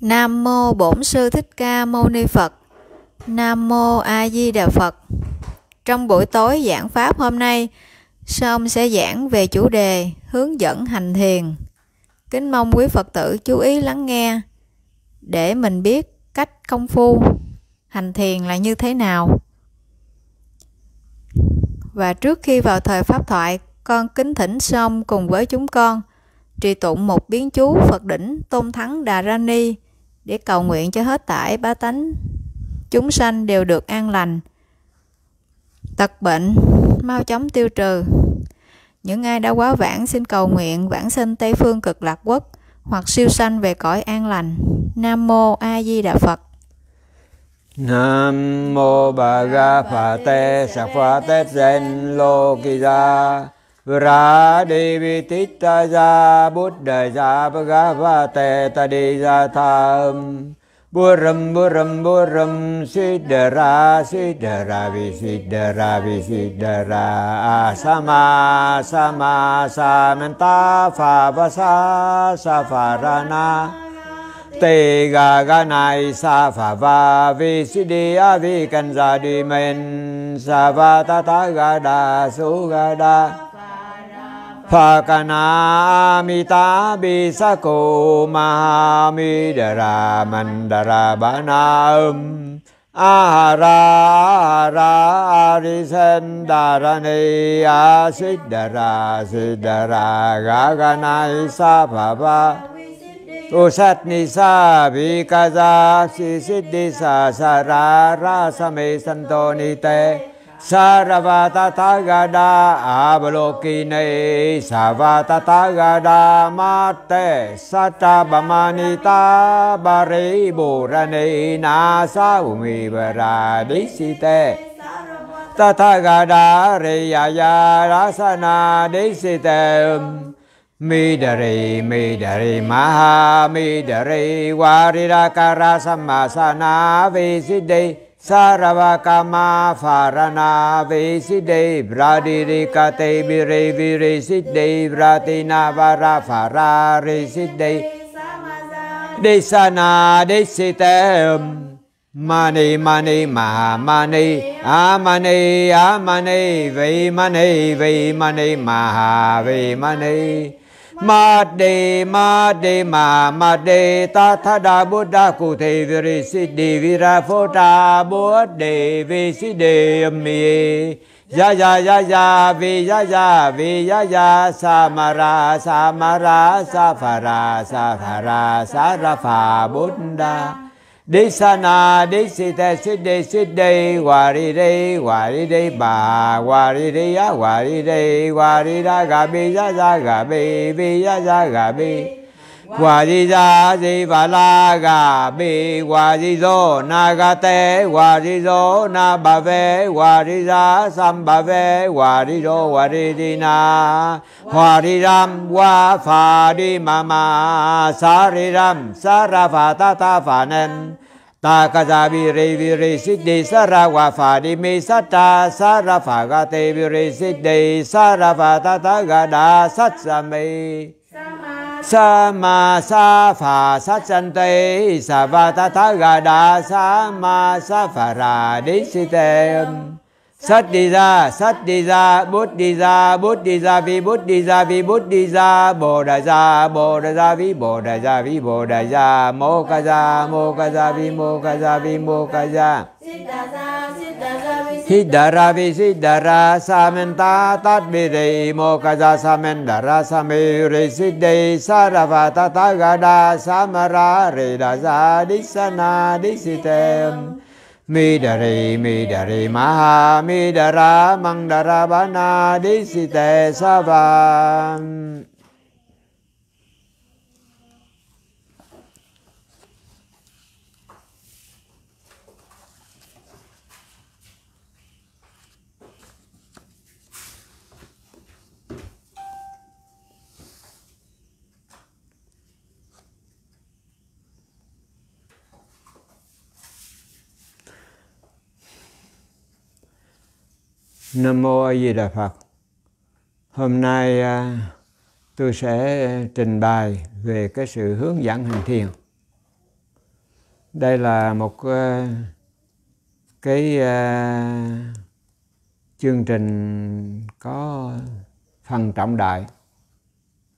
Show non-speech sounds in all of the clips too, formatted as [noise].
Nam mô Bổn sư Thích Ca Mâu Ni Phật. Nam mô A Di Đà Phật. Trong buổi tối giảng pháp hôm nay, sư ông sẽ giảng về chủ đề hướng dẫn hành thiền. Kính mong quý Phật tử chú ý lắng nghe để mình biết cách công phu hành thiền là như thế nào. Và trước khi vào thời pháp thoại, con kính thỉnh sư ông cùng với chúng con trì tụng một biến chú Phật đỉnh Tôn Thắng Đà Ra Ni để cầu nguyện cho hết tải ba tánh chúng sanh đều được an lành tật bệnh mau chóng tiêu trừ những ai đã quá vãng xin cầu nguyện vãng sinh tây phương cực lạc quốc hoặc siêu sanh về cõi an lành nam mô a di đà phật nam mô bà ga phà te sa pha te sen lô kỳ ra ra đi vi tít ta ra bút đề ra ba ga va tề ta đi ra tham Buram buram buram sidara sidara visidara visidara sama sama samanta favasa safarana tê gà gà này sa phà va vi si đi a vi cần ra đi men sa va ta ta gà đà su gà đà ภากนามิตาบิสโกมามิดรามันดาราบานามอาราราริสันดารณีอาสิดาราสิดารากากนายสาภาภาอุสัตนิสาบิกาจาสิสิดิสาสาราราสเมสันโตนิเต Saravatatathagada Avalokine Savatatagada Mate Satabhamanita Bari Burani Nasa Umivara Disite Tathagada Riyaya Rasana Disite Midari Midari Maha Midari Wariraka Rasamasana Visidi Saravakama Pharana Veside Vradirikate Vire Vire Siddhi Vratina Vara Phara Residdhi Desana Desite Mani Mani Ma Mani Amani Amani Vimani Vimani Maha Vimani ma đề ma đề ma ma đề ta tha da bu da cụ thể vi ri si de vi ra phô tra bu de vi si de mi ya ya ya ya vi ya ya vi ya ya sa ma ra sa ma ra sa pha ra sa pha ra sa ra pha bút đa ဒိသနာဒိစေတစိတေစိတေဝါရိရေဝါရိရေပါဝါရိရေယဝါရိရေဝါရိရာဂပိဇာဇာဂပိပိယဇာဂပိ quả di ra di và la gà bị quả di do na ga te quả di do na bà ve quả di ra sam bà ve quả di do quả di di na hòa di ram qua phà đi mà mà sa di ram sa ra phà ta ta phà nen ta ca ra vi re vi re si di sa ra wa pha di mi sa ta sa ra pha ga te vi re si di sa ra pha ta ta ga da sat sa mi sa ma sa phà sát sanh tê sa va ta tha ga đa sa ma sa phà ra đế si tê sát đi ra sát đi ra bút đi ra bút đi ra vi bút đi ra vi bút đi ra bồ đà ra bồ đà ra vi bồ đà ra vi bồ đà ra mô ca ra mô ca ra vi mô ca ra vi mô ca ra siddha ra siddha ra visi dara samenta tadbirei mokaja samen dara sameyuri siddhei saravata tagada samara redasa disana disitem. Midari midari maha midara mangdara bana disite savam. Nam Mô A Di Đà Phật Hôm nay à, tôi sẽ trình bày về cái sự hướng dẫn hành thiền Đây là một à, cái à, chương trình có phần trọng đại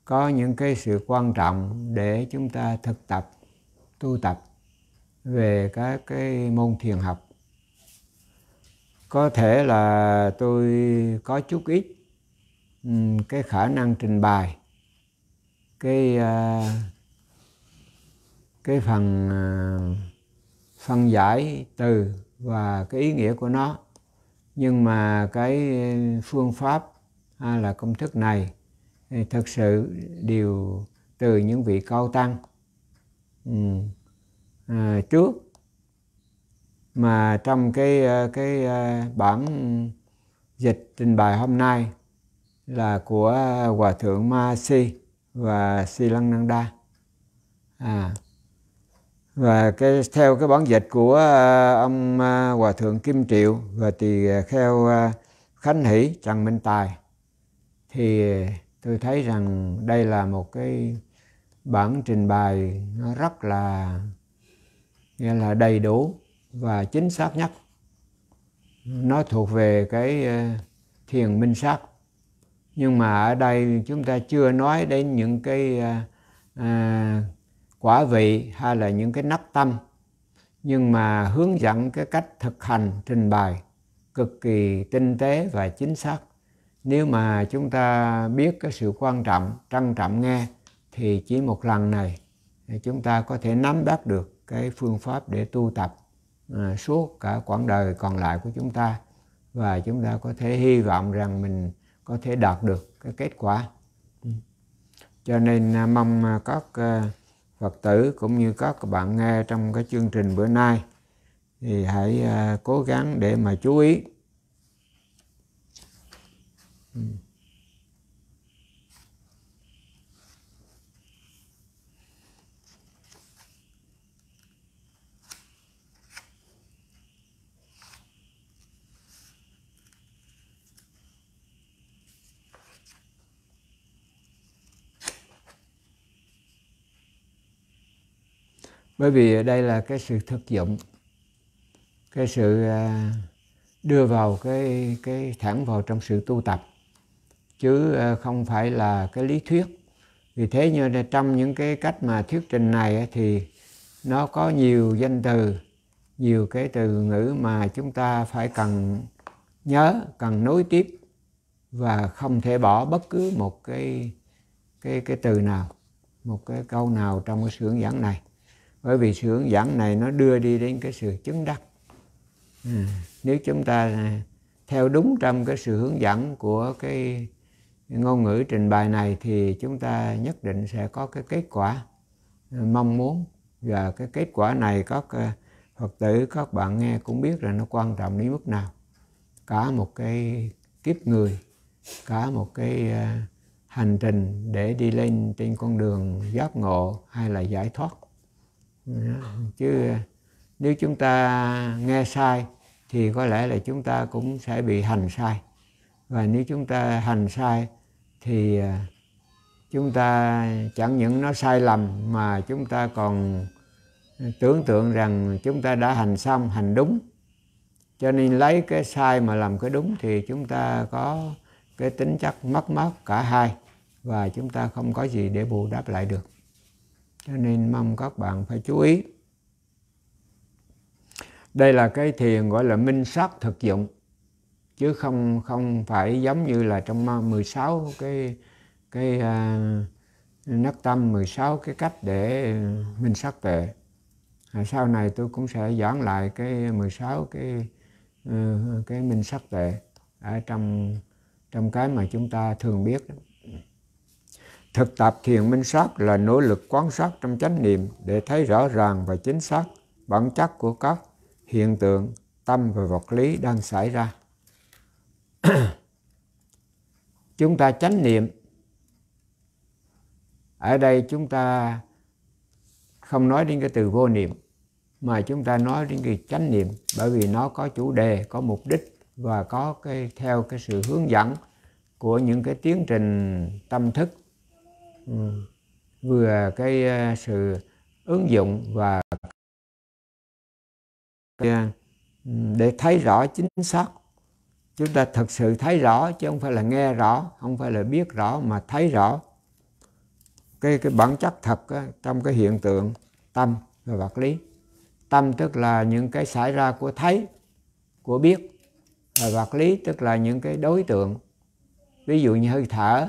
Có những cái sự quan trọng để chúng ta thực tập, tu tập về các cái môn thiền học có thể là tôi có chút ít cái khả năng trình bày cái à, cái phần à, phân giải từ và cái ý nghĩa của nó nhưng mà cái phương pháp hay là công thức này thực sự đều từ những vị cao tăng ừ. à, trước mà trong cái ờ, cái ờ, bản dịch trình bày hôm nay là của ờ, hòa thượng Ma Si và Si Lăng Năng Đa à và cái theo cái bản dịch của ông hòa thượng Kim Triệu và tỳ kheo Khánh Hỷ Trần Minh Tài thì tôi thấy rằng đây là một cái bản trình bày nó rất là nghĩa là đầy đủ và chính xác nhất nó thuộc về cái ờ, thiền minh sát nhưng mà ở đây chúng ta chưa nói đến những cái à, quả vị hay là những cái nắp tâm nhưng mà hướng dẫn cái cách thực hành trình bày cực kỳ tinh tế và chính xác nếu mà chúng ta biết cái sự quan trọng trân trọng nghe thì chỉ một lần này chúng ta có thể nắm bắt được cái phương pháp để tu tập à, suốt cả quãng đời còn lại của chúng ta và chúng ta có thể hy vọng rằng mình có thể đạt được cái kết quả cho nên à, mong à, các à, phật tử cũng như các bạn nghe trong cái chương trình bữa nay thì hãy cố gắng để mà chú ý Mm. bởi vì đây là cái sự thực dụng cái sự à, đưa vào cái cái thẳng vào trong sự tu tập chứ à, không phải là cái lý thuyết vì thế như là trong những cái cách mà thuyết trình này thì nó có nhiều danh từ nhiều cái từ ngữ mà chúng ta phải cần nhớ cần nối tiếp và không thể bỏ bất cứ một cái cái cái từ nào một cái câu nào trong cái sự hướng dẫn này bởi vì sự hướng dẫn này nó đưa đi đến cái sự chứng đắc à, nếu chúng ta theo đúng trong cái sự hướng dẫn của cái ngôn ngữ trình bày này thì chúng ta nhất định sẽ có cái kết quả mong muốn và cái kết quả này các Phật tử các bạn nghe cũng biết là nó quan trọng đến mức nào cả một cái kiếp người cả một cái à, hành trình để đi lên trên con đường giác ngộ hay là giải thoát chứ nếu chúng ta nghe sai thì có lẽ là chúng ta cũng sẽ bị hành sai và nếu chúng ta hành sai thì à, chúng ta chẳng những nó sai lầm mà chúng ta còn tưởng tượng rằng chúng ta đã hành xong hành đúng cho nên lấy cái sai mà làm cái đúng thì chúng ta có cái tính chất mất mát cả hai và chúng ta không có gì để bù đắp lại được cho nên mong các bạn phải chú ý đây là cái thiền gọi là minh sát thực dụng chứ không không phải giống như là trong 16 à, cái cái uh, nắc tâm 16 cái cách để minh sát tệ à, sau này tôi cũng sẽ giảng lại cái 16 cái uh, cái minh sát tệ ở trong trong cái mà chúng ta thường biết đó. Thực tập thiền minh sát là nỗ lực quan sát trong chánh niệm để thấy rõ ràng và chính xác bản chất của các hiện tượng tâm và vật lý đang xảy ra. [clears throat] chúng ta chánh niệm ở đây chúng ta không nói đến cái từ vô niệm mà chúng ta nói đến cái chánh niệm bởi vì nó có chủ đề có mục đích và có cái theo cái sự hướng dẫn của những cái tiến trình tâm thức vừa cái ờ, sự ứng dụng và để thấy rõ chính xác chúng ta thật sự thấy rõ chứ không phải là nghe rõ không phải là biết rõ mà thấy rõ cái cái bản chất thật trong cái hiện tượng tâm và vật lý tâm tức là những cái xảy ra của thấy của biết và vật lý tức là những cái đối tượng ví dụ như hơi thở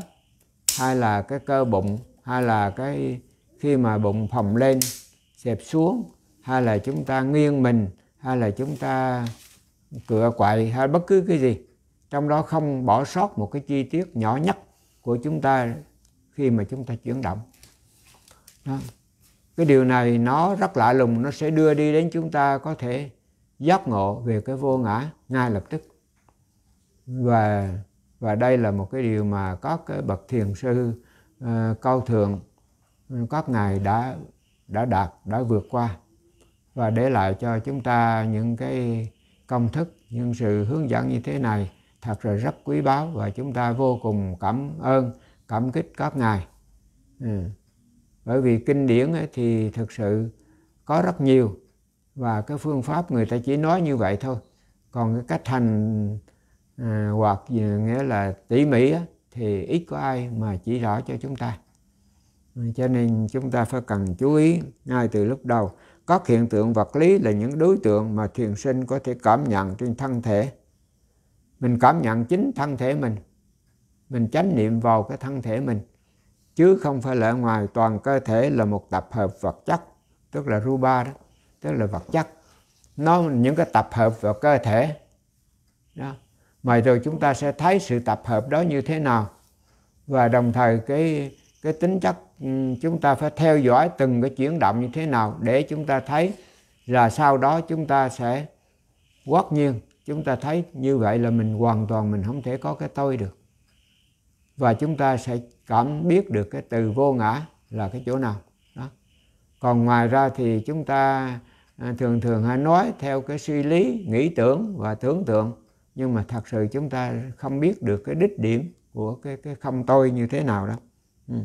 hay là cái cơ bụng hay là cái khi mà bụng phồng lên xẹp xuống hay là chúng ta nghiêng mình hay là chúng ta cựa quậy hay bất cứ cái gì trong đó không bỏ sót một cái chi tiết nhỏ nhất của chúng ta khi mà chúng ta chuyển động đó. cái điều này nó rất lạ lùng nó sẽ đưa đi đến chúng ta có thể giác ngộ về cái vô ngã ngay lập tức và và đây là một cái điều mà các bậc thiền sư uh, cao thượng ừ, các ngài đã đã đạt đã vượt qua và để lại cho chúng ta những cái công thức những sự hướng dẫn như thế này thật là rất quý báu và chúng ta vô cùng cảm ơn cảm kích các ngài ừ. bởi vì kinh điển thì thực sự có rất nhiều và cái phương pháp người ta chỉ nói như vậy thôi còn cái cách hành À, hoặc nghĩa là tỉ mỉ thì ít có ai mà chỉ rõ cho chúng ta à, cho nên chúng ta phải cần chú ý ngay từ lúc đầu các hiện tượng vật lý là những đối tượng mà thiền sinh có thể cảm nhận trên thân thể mình cảm nhận chính thân thể mình mình chánh niệm vào cái thân thể mình chứ không phải là ngoài toàn cơ thể là một tập hợp vật chất tức là rupa đó tức là vật chất nó những cái tập hợp vào cơ thể đó mà rồi chúng ta sẽ thấy sự tập hợp đó như thế nào và đồng thời cái cái tính chất ừ, chúng ta phải theo dõi từng cái chuyển động như thế nào để chúng ta thấy là sau đó chúng ta sẽ quát nhiên chúng ta thấy như vậy là mình hoàn toàn mình không thể có cái tôi được và chúng ta sẽ cảm biết được cái từ vô ngã là cái chỗ nào đó còn ngoài ra thì chúng ta à, thường thường hay nói theo cái suy lý nghĩ tưởng và tưởng tượng nhưng mà thật sự chúng ta không biết được cái đích điểm của cái cái không tôi như thế nào đó ừ.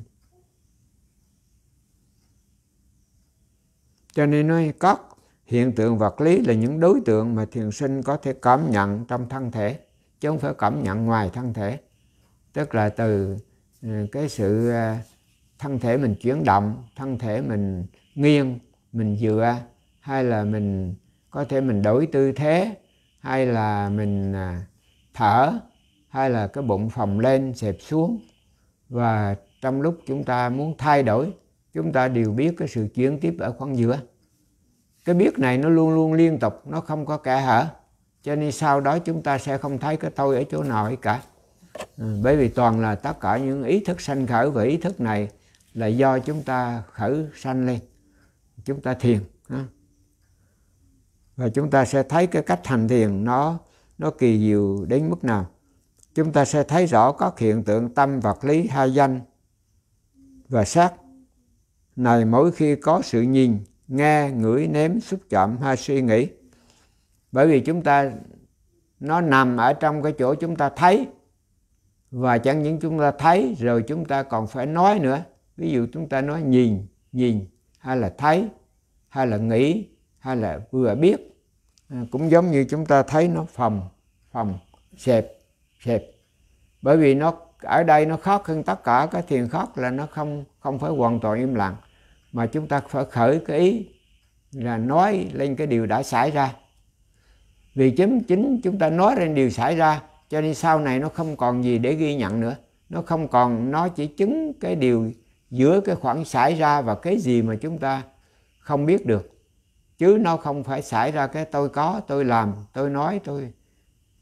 cho nên nói các hiện tượng vật lý là những đối tượng mà thiền sinh có thể cảm nhận trong thân thể chứ không phải cảm nhận ngoài thân thể tức là từ ừ, cái sự à, thân thể mình chuyển động thân thể mình nghiêng mình dựa hay là mình có thể mình đổi tư thế hay là mình à, thở hay là cái bụng phồng lên xẹp xuống và trong lúc chúng ta muốn thay đổi chúng ta đều biết cái sự chuyển tiếp ở khoảng giữa cái biết này nó luôn luôn liên tục nó không có kẻ hở cho nên sau đó chúng ta sẽ không thấy cái tôi ở chỗ nào ấy cả ừ, bởi vì toàn là tất cả những ý thức sanh khởi và ý thức này là do chúng ta khởi sanh lên chúng ta thiền ha và chúng ta sẽ thấy cái cách hành thiền nó nó kỳ diệu đến mức nào chúng ta sẽ thấy rõ các hiện tượng tâm vật lý hai danh và sắc này mỗi khi có sự nhìn nghe ngửi nếm xúc chạm hay suy nghĩ bởi vì chúng ta nó nằm ở trong cái chỗ chúng ta thấy và chẳng những chúng ta thấy rồi chúng ta còn phải nói nữa ví dụ chúng ta nói nhìn nhìn hay là thấy hay là nghĩ hay là vừa biết à, cũng giống như chúng ta thấy nó phòng phòng xẹp xẹp bởi vì nó ở đây nó khóc hơn tất cả cái thiền khóc là nó không không phải hoàn toàn im lặng mà chúng ta phải khởi cái ý là nói lên cái điều đã xảy ra vì chính chính chúng ta nói lên điều xảy ra cho nên sau này nó không còn gì để ghi nhận nữa nó không còn nó chỉ chứng cái điều giữa cái khoảng xảy ra và cái gì mà chúng ta không biết được chứ nó không phải xảy ra cái tôi có tôi làm tôi nói tôi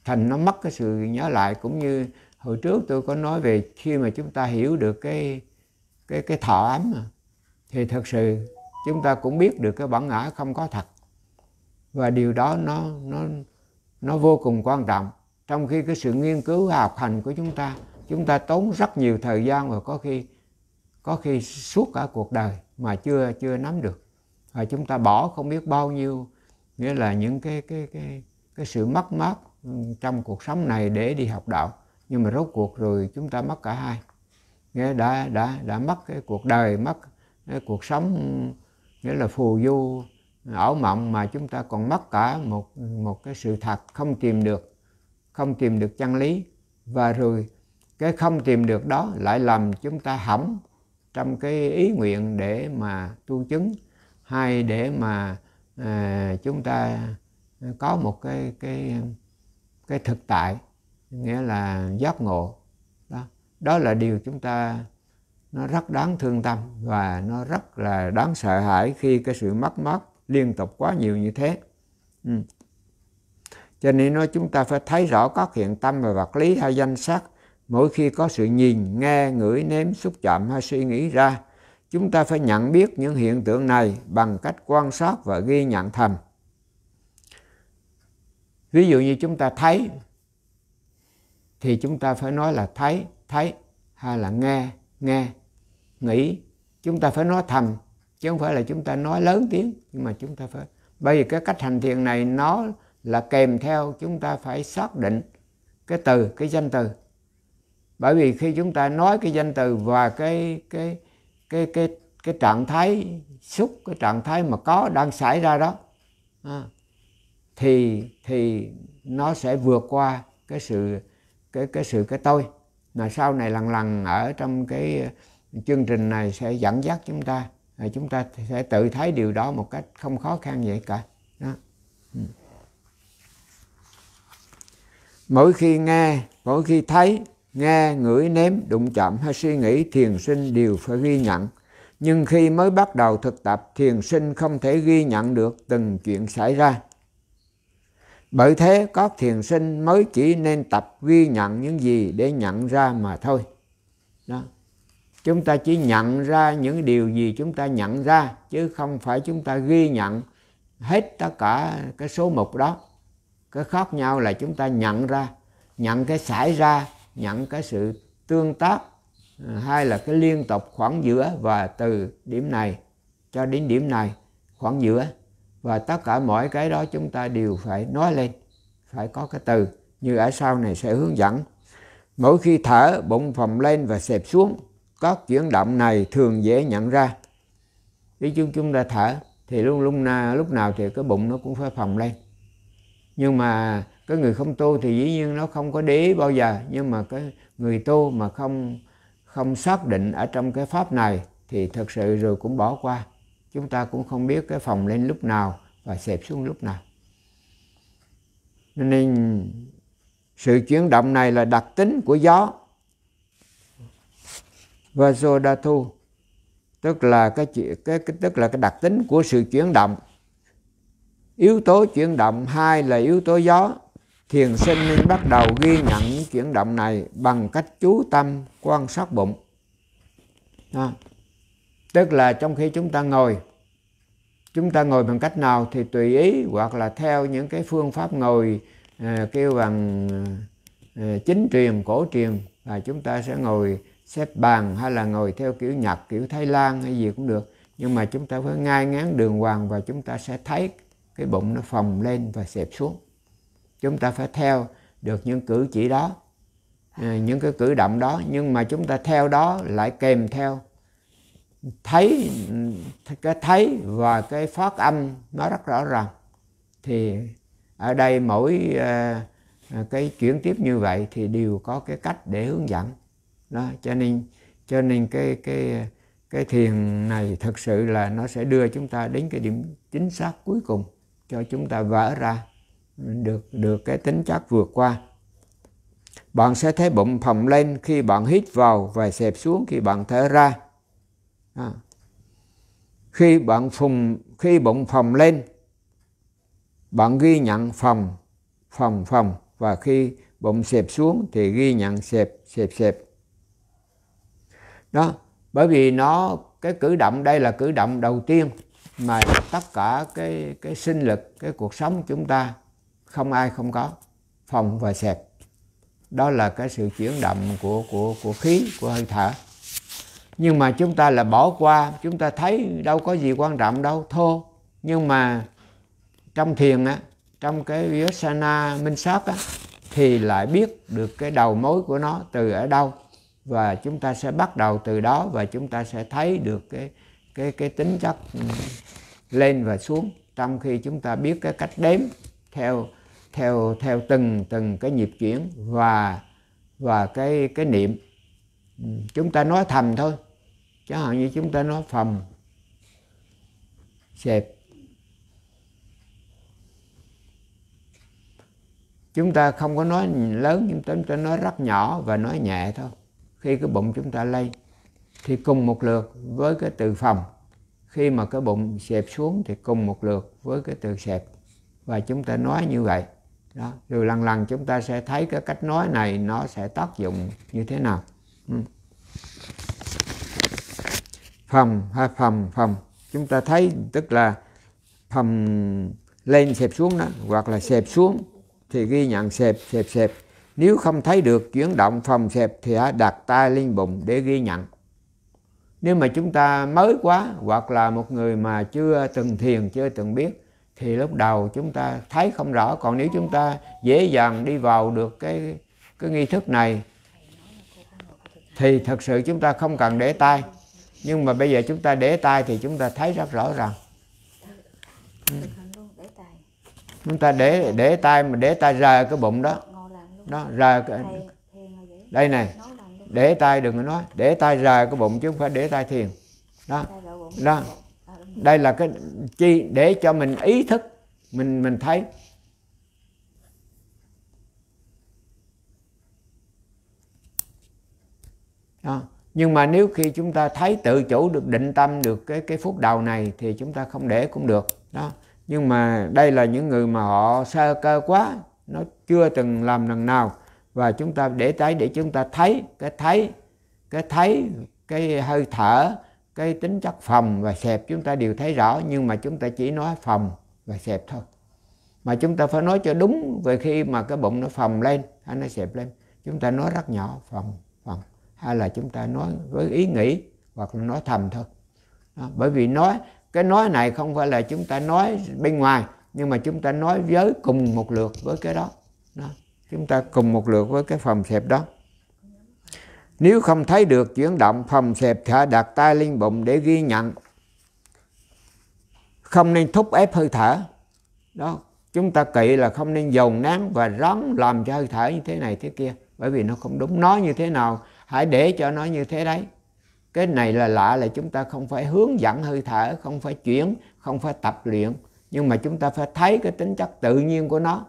thành nó mất cái sự nhớ lại cũng như hồi trước tôi có nói về khi mà chúng ta hiểu được cái cái cái thọ ấm mà, thì thật sự chúng ta cũng biết được cái bản ngã không có thật và điều đó nó nó nó vô cùng quan trọng trong khi cái sự nghiên cứu học hành của chúng ta chúng ta tốn rất nhiều thời gian và có khi có khi suốt cả cuộc đời mà chưa chưa nắm được và chúng ta bỏ không biết bao nhiêu nghĩa là những cái cái cái cái sự mất mát ừ, trong cuộc sống này để đi học đạo nhưng mà rốt cuộc rồi chúng ta mất cả hai nghĩa đã đã đã mất cái cuộc đời mất cái cuộc sống nghĩa là phù du ảo mộng mà chúng ta còn mất cả một một cái sự thật không tìm được không tìm được chân lý và rồi cái không tìm được đó lại làm chúng ta hỏng trong cái ý nguyện để mà tu chứng hay để mà à, chúng ta có một cái cái cái thực tại nghĩa là giác ngộ đó đó là điều chúng ta nó rất đáng thương tâm và nó rất là đáng sợ hãi khi cái sự mất mát liên tục quá nhiều như thế ừ. cho nên nói chúng ta phải thấy rõ các hiện tâm và vật lý hay danh sắc mỗi khi có sự nhìn nghe ngửi nếm xúc chạm hay suy nghĩ ra chúng ta phải nhận biết những hiện tượng này bằng cách quan sát và ghi nhận thầm ví dụ như chúng ta thấy thì chúng ta phải nói là thấy thấy hay là nghe nghe nghĩ chúng ta phải nói thầm chứ không phải là chúng ta nói lớn tiếng nhưng mà chúng ta phải bởi vì cái cách hành thiền này nó là kèm theo chúng ta phải xác định cái từ cái danh từ bởi vì khi chúng ta nói cái danh từ và cái cái cái cái cái trạng thái xúc cái trạng thái mà có đang xảy ra đó à, thì thì nó sẽ vượt qua cái sự cái cái sự cái tôi mà sau này lần lần ở trong cái chương trình này sẽ dẫn dắt chúng ta rồi à, chúng ta sẽ tự thấy điều đó một cách không khó khăn vậy cả đó. Ừ. mỗi khi nghe mỗi khi thấy nghe, ngửi, nếm, đụng chạm hay suy nghĩ thiền sinh đều phải ghi nhận. Nhưng khi mới bắt đầu thực tập, thiền sinh không thể ghi nhận được từng chuyện xảy ra. Bởi thế, các thiền sinh mới chỉ nên tập ghi nhận những gì để nhận ra mà thôi. Đó. Chúng ta chỉ nhận ra những điều gì chúng ta nhận ra, chứ không phải chúng ta ghi nhận hết tất cả cái số mục đó. Cái khác nhau là chúng ta nhận ra, nhận cái xảy ra nhận cái sự tương tác à, hay là cái liên tục khoảng giữa và từ điểm này cho đến điểm này khoảng giữa và tất cả mọi cái đó chúng ta đều phải nói lên phải có cái từ như ở sau này sẽ hướng dẫn mỗi khi thở bụng phồng lên và xẹp xuống các chuyển động này thường dễ nhận ra ý chúng chúng ta thở thì luôn luôn lúc nào thì cái bụng nó cũng phải phồng lên nhưng mà cái người không tu thì dĩ nhiên nó không có để ý bao giờ nhưng mà cái người tu mà không không xác định ở trong cái pháp này thì thật sự rồi cũng bỏ qua chúng ta cũng không biết cái phòng lên lúc nào và xẹp xuống lúc nào nên sự chuyển động này là đặc tính của gió thu tức là cái, cái, cái tức là cái đặc tính của sự chuyển động yếu tố chuyển động hai là yếu tố gió thiền sinh nên bắt đầu ghi nhận những chuyển động này bằng cách chú tâm quan sát bụng à, tức là trong khi chúng ta ngồi chúng ta ngồi bằng cách nào thì tùy ý hoặc là theo những cái phương pháp ngồi à, kêu bằng à, chính truyền cổ truyền và chúng ta sẽ ngồi xếp bàn hay là ngồi theo kiểu nhật kiểu thái lan hay gì cũng được nhưng mà chúng ta phải ngay ngán đường hoàng và chúng ta sẽ thấy cái bụng nó phồng lên và xẹp xuống chúng ta phải theo được những cử chỉ đó à, những cái cử động đó nhưng mà chúng ta theo đó lại kèm theo thấy cái thấy và cái phát âm nó rất rõ ràng thì ở đây mỗi à, à, cái chuyển tiếp như vậy thì đều có cái cách để hướng dẫn đó cho nên cho nên cái cái cái thiền này thật sự là nó sẽ đưa chúng ta đến cái điểm chính xác cuối cùng cho chúng ta vỡ ra được được cái tính chất vượt qua bạn sẽ thấy bụng phồng lên khi bạn hít vào và xẹp xuống khi bạn thở ra à. khi bạn phùng khi bụng phồng lên bạn ghi nhận phòng phòng phòng và khi bụng xẹp xuống thì ghi nhận xẹp xẹp xẹp đó bởi vì nó cái cử động đây là cử động đầu tiên mà tất cả cái cái sinh lực cái cuộc sống chúng ta không ai không có phòng và xẹp đó là cái sự chuyển động của của của khí của hơi thở nhưng mà chúng ta là bỏ qua chúng ta thấy đâu có gì quan trọng đâu thô nhưng mà trong thiền á trong cái vipassana minh sát á thì lại biết được cái đầu mối của nó từ ở đâu và chúng ta sẽ bắt đầu từ đó và chúng ta sẽ thấy được cái cái cái tính chất ừ, lên và xuống trong khi chúng ta biết cái cách đếm theo theo theo từng từng cái nhịp chuyển và và cái cái niệm chúng ta nói thầm thôi chẳng hạn như chúng ta nói phòng xẹp chúng ta không có nói lớn nhưng chúng ta nói rất nhỏ và nói nhẹ thôi khi cái bụng chúng ta lây thì cùng một lượt với cái từ phòng khi mà cái bụng xẹp xuống thì cùng một lượt với cái từ xẹp và chúng ta nói như vậy đó. rồi lần lần chúng ta sẽ thấy cái cách nói này nó sẽ tác dụng như thế nào ừ. phòng ha phòng phòng chúng ta thấy tức là phòng lên xẹp xuống đó hoặc là xẹp xuống thì ghi nhận xẹp xẹp xẹp nếu không thấy được chuyển động phòng xẹp thì hãy đặt tay lên bụng để ghi nhận nếu mà chúng ta mới quá hoặc là một người mà chưa từng thiền chưa từng biết thì lúc đầu chúng ta thấy không rõ còn nếu chúng ta dễ dàng đi vào được cái cái nghi thức này thì thật sự chúng ta không cần để tay nhưng mà bây giờ chúng ta để tay thì chúng ta thấy rất rõ ràng ừ. chúng ta để để tay mà để tay ra cái bụng đó đó rời cái, đây này để tay đừng có nói để tay ra cái bụng chứ không phải để tay thiền đó đó đây là cái chi để cho mình ý thức mình mình thấy à, nhưng mà nếu khi chúng ta thấy tự chủ được định tâm được cái cái phút đầu này thì chúng ta không để cũng được đó nhưng mà đây là những người mà họ sơ cơ quá nó chưa từng làm lần nào và chúng ta để tới để chúng ta thấy cái thấy cái thấy cái hơi thở cái tính chất phòng và xẹp chúng ta đều thấy rõ nhưng mà chúng ta chỉ nói phòng và xẹp thôi mà chúng ta phải nói cho đúng về khi mà cái bụng nó phòng lên hay nó xẹp lên chúng ta nói rất nhỏ phòng phòng hay là chúng ta nói với ý nghĩ hoặc là nói thầm thôi đó. bởi vì nói cái nói này không phải là chúng ta nói bên ngoài nhưng mà chúng ta nói với cùng một lượt với cái đó, đó. chúng ta cùng một lượt với cái phòng xẹp đó nếu không thấy được chuyển động, phòng xẹp thở đặt tay lên bụng để ghi nhận. Không nên thúc ép hơi thở. Đó, chúng ta kỵ là không nên dồn nén và rón làm cho hơi thở như thế này thế kia. Bởi vì nó không đúng, nói như thế nào, hãy để cho nó như thế đấy. Cái này là lạ là chúng ta không phải hướng dẫn hơi thở, không phải chuyển, không phải tập luyện. Nhưng mà chúng ta phải thấy cái tính chất tự nhiên của nó.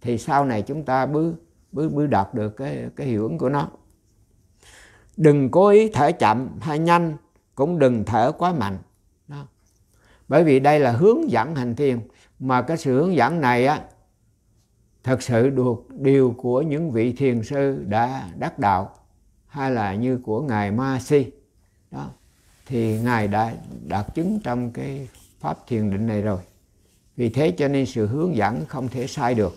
Thì sau này chúng ta mới, mới, mới đạt được cái, cái hiệu ứng của nó đừng cố ý thở chậm hay nhanh cũng đừng thở quá mạnh đó. bởi vì đây là hướng dẫn hành thiền mà cái sự hướng dẫn này á thật sự được điều của những vị thiền sư đã đắc đạo hay là như của ngài ma si đó thì ngài đã đạt chứng trong cái pháp thiền định này rồi vì thế cho nên sự hướng dẫn không thể sai được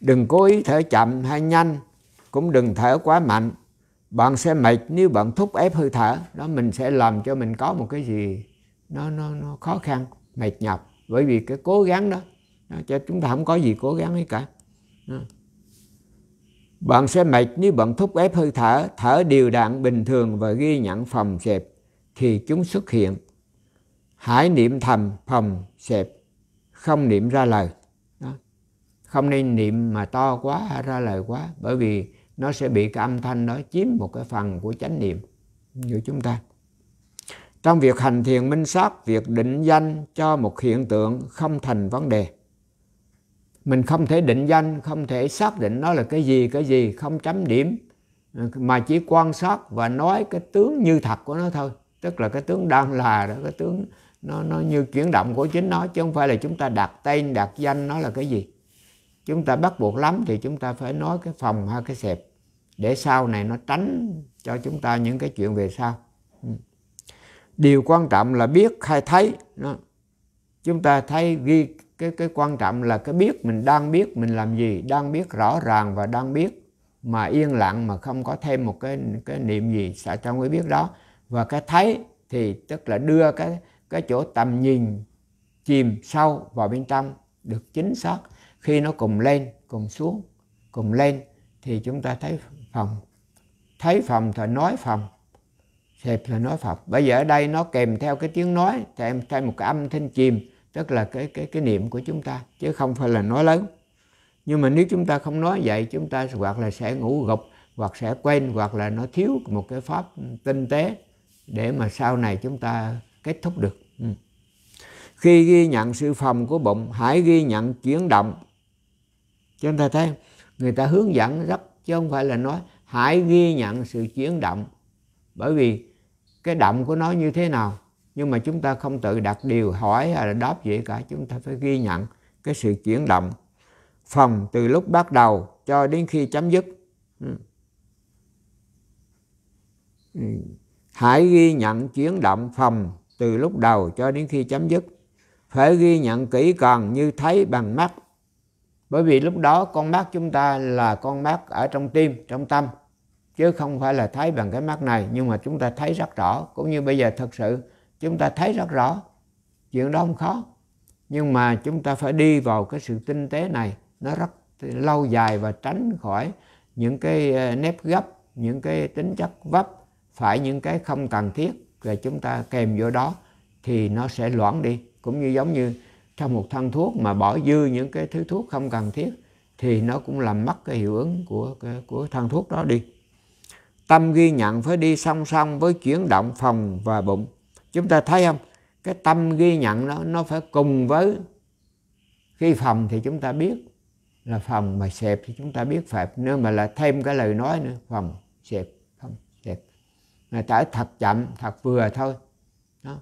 đừng cố ý thở chậm hay nhanh cũng đừng thở quá mạnh bạn sẽ mệt nếu bạn thúc ép hơi thở đó mình sẽ làm cho mình có một cái gì nó nó, nó khó khăn mệt nhọc bởi vì cái cố gắng đó, đó cho chúng ta không có gì cố gắng ấy cả đó. bạn sẽ mệt nếu bạn thúc ép hơi thở thở đều đặn bình thường và ghi nhận phòng xẹp thì chúng xuất hiện hãy niệm thầm phòng xẹp không niệm ra lời đó. không nên niệm mà to quá hay ra lời quá bởi vì nó sẽ bị cái âm thanh đó chiếm một cái phần của chánh niệm của chúng ta trong việc hành thiền minh sát việc định danh cho một hiện tượng không thành vấn đề mình không thể định danh không thể xác định nó là cái gì cái gì không chấm điểm mà chỉ quan sát và nói cái tướng như thật của nó thôi tức là cái tướng đang là đó cái tướng nó nó như chuyển động của chính nó chứ không phải là chúng ta đặt tên đặt danh nó là cái gì chúng ta bắt buộc lắm thì chúng ta phải nói cái phòng hay cái sẹp để sau này nó tránh cho chúng ta những cái chuyện về sau ừ. điều quan trọng là biết hay thấy nó, chúng ta thấy ghi cái cái quan trọng là cái biết mình đang biết mình làm gì đang biết rõ ràng và đang biết mà yên lặng mà không có thêm một cái cái niệm gì xả trong cái biết đó và cái thấy thì tức là đưa cái cái chỗ tầm nhìn chìm sâu vào bên trong được chính xác khi nó cùng lên cùng xuống cùng lên thì chúng ta thấy phòng thấy phòng thì nói phòng xẹp là nói phòng bây giờ ở đây nó kèm theo cái tiếng nói thì thêm một cái âm thanh chìm tức là cái cái cái niệm của chúng ta chứ không phải là nói lớn nhưng mà nếu chúng ta không nói vậy chúng ta hoặc là sẽ ngủ gục hoặc sẽ quên hoặc là nó thiếu một cái pháp tinh tế để mà sau này chúng ta kết thúc được ừ. khi ghi nhận sự phòng của bụng hãy ghi nhận chuyển động chúng ta thấy người ta hướng dẫn rất chứ không phải là nói hãy ghi nhận sự chuyển động bởi vì cái động của nó như thế nào nhưng mà chúng ta không tự đặt điều hỏi hay là đáp gì cả chúng ta phải ghi nhận cái sự chuyển động phòng từ lúc bắt đầu cho đến khi chấm dứt ừ. Ừ. hãy ghi nhận chuyển động phòng từ lúc đầu cho đến khi chấm dứt phải ghi nhận kỹ càng như thấy bằng mắt bởi vì lúc đó con mắt chúng ta là con mắt ở trong tim trong tâm chứ không phải là thấy bằng cái mắt này nhưng mà chúng ta thấy rất rõ cũng như bây giờ thật sự chúng ta thấy rất rõ chuyện đó không khó nhưng mà chúng ta phải đi vào cái sự tinh tế này nó rất lâu dài và tránh khỏi những cái ờ, nếp gấp những cái tính chất vấp phải những cái không cần thiết rồi chúng ta kèm vô đó thì nó sẽ loãng đi cũng như giống như trong một thân thuốc mà bỏ dư những cái thứ thuốc không cần thiết thì nó cũng làm mất cái hiệu ứng của của thân thuốc đó đi tâm ghi nhận phải đi song song với chuyển động phòng và bụng chúng ta thấy không cái tâm ghi nhận nó nó phải cùng với khi phòng thì chúng ta biết là phòng mà xẹp thì chúng ta biết phẹp nếu mà là thêm cái lời nói nữa phòng xẹp phòng xẹp là trở thật chậm thật vừa thôi đó.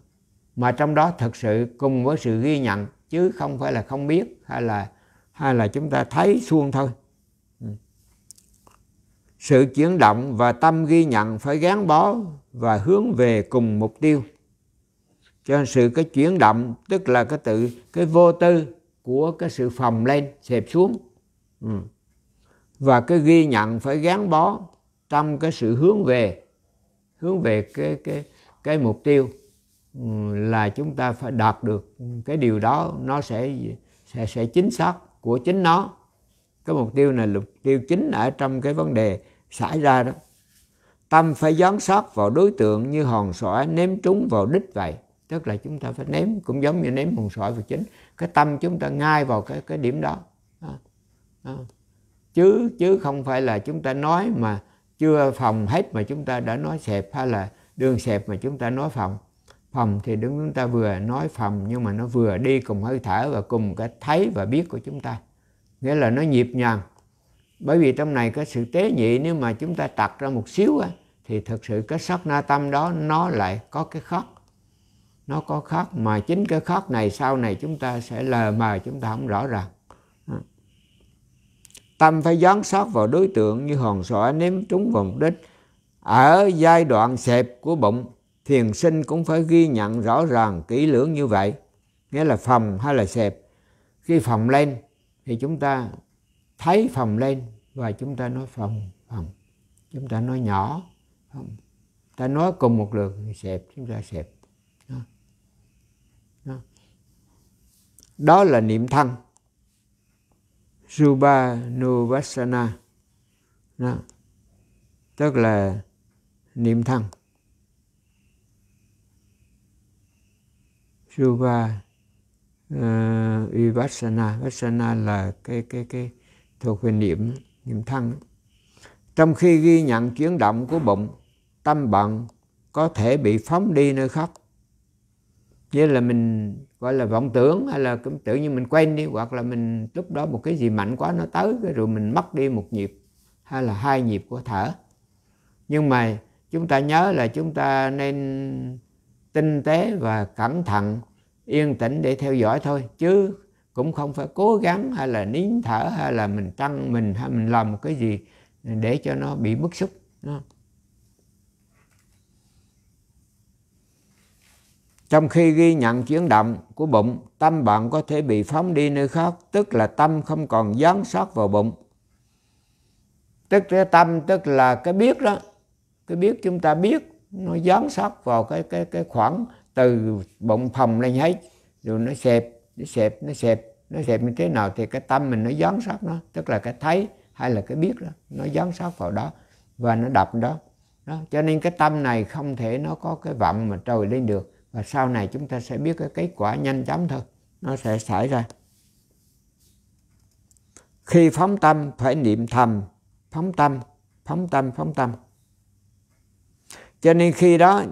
mà trong đó thật sự cùng với sự ghi nhận chứ không phải là không biết hay là hay là chúng ta thấy suông thôi ừ. sự chuyển động và tâm ghi nhận phải gắn bó và hướng về cùng mục tiêu cho nên sự cái chuyển động tức là cái tự cái vô tư của cái sự phòng lên xẹp xuống ừ. và cái ghi nhận phải gắn bó trong cái sự hướng về hướng về cái cái cái mục tiêu là chúng ta phải đạt được cái điều đó nó sẽ sẽ sẽ chính xác của chính nó cái mục tiêu này mục tiêu chính ở trong cái vấn đề xảy ra đó tâm phải dán sát vào đối tượng như hòn sỏi ném trúng vào đích vậy tức là chúng ta phải ném cũng giống như ném hòn sỏi vào chính cái tâm chúng ta ngay vào cái cái điểm đó à, à. chứ chứ không phải là chúng ta nói mà chưa phòng hết mà chúng ta đã nói xẹp hay là đường xẹp mà chúng ta nói phòng phòng thì đứng chúng ta vừa nói phòng nhưng mà nó vừa đi cùng hơi thở và cùng cái thấy và biết của chúng ta nghĩa là nó nhịp nhàng bởi vì trong này có sự tế nhị nếu mà chúng ta tặc ra một xíu á, thì thực sự cái sắc na tâm đó nó lại có cái khóc nó có khóc mà chính cái khóc này sau này chúng ta sẽ lờ mờ chúng ta không rõ ràng tâm phải dán sát vào đối tượng như hòn sỏi ném trúng vào mục đích ở giai đoạn xẹp của bụng thiền sinh cũng phải ghi nhận rõ ràng kỹ lưỡng như vậy nghĩa là phòng hay là xẹp khi phòng lên thì chúng ta thấy phòng lên và chúng ta nói phòng phòng chúng ta nói nhỏ phòng ta nói cùng một lượt thì xẹp chúng ta xẹp đó. Đó. đó là niệm thân Subanuvassana đó. tức là niệm thân Suva uh, ờ, Vipassana Vipassana là cái cái cái thuộc về niệm niệm thân trong khi ghi nhận chuyển động của bụng tâm bận có thể bị phóng đi nơi khác như là mình gọi là vọng tưởng hay là cũng tưởng như mình quên đi hoặc là mình lúc đó một cái gì mạnh quá nó tới rồi mình mất đi một nhịp hay là hai nhịp của thở nhưng mà chúng ta nhớ là chúng ta nên tinh tế và cẩn thận yên tĩnh để theo dõi thôi chứ cũng không phải cố gắng hay là nín thở hay là mình tăng mình hay mình làm một cái gì để cho nó bị bức xúc đó. trong khi ghi nhận chuyển động của bụng tâm bạn có thể bị phóng đi nơi khác tức là tâm không còn dán sát vào bụng tức là tâm tức là cái biết đó cái biết chúng ta biết nó dán sát vào cái cái cái khoảng từ bụng phòng lên hết rồi nó xẹp nó xẹp nó xẹp nó xẹp như thế nào thì cái tâm mình nó dán sát nó tức là cái thấy hay là cái biết đó nó dán sát vào đó và nó đập đó đó cho nên cái tâm này không thể nó có cái vọng mà trồi lên được và sau này chúng ta sẽ biết cái kết quả nhanh chóng thôi nó sẽ xảy ra khi phóng tâm phải niệm thầm phóng tâm phóng tâm phóng tâm cho nên khi đó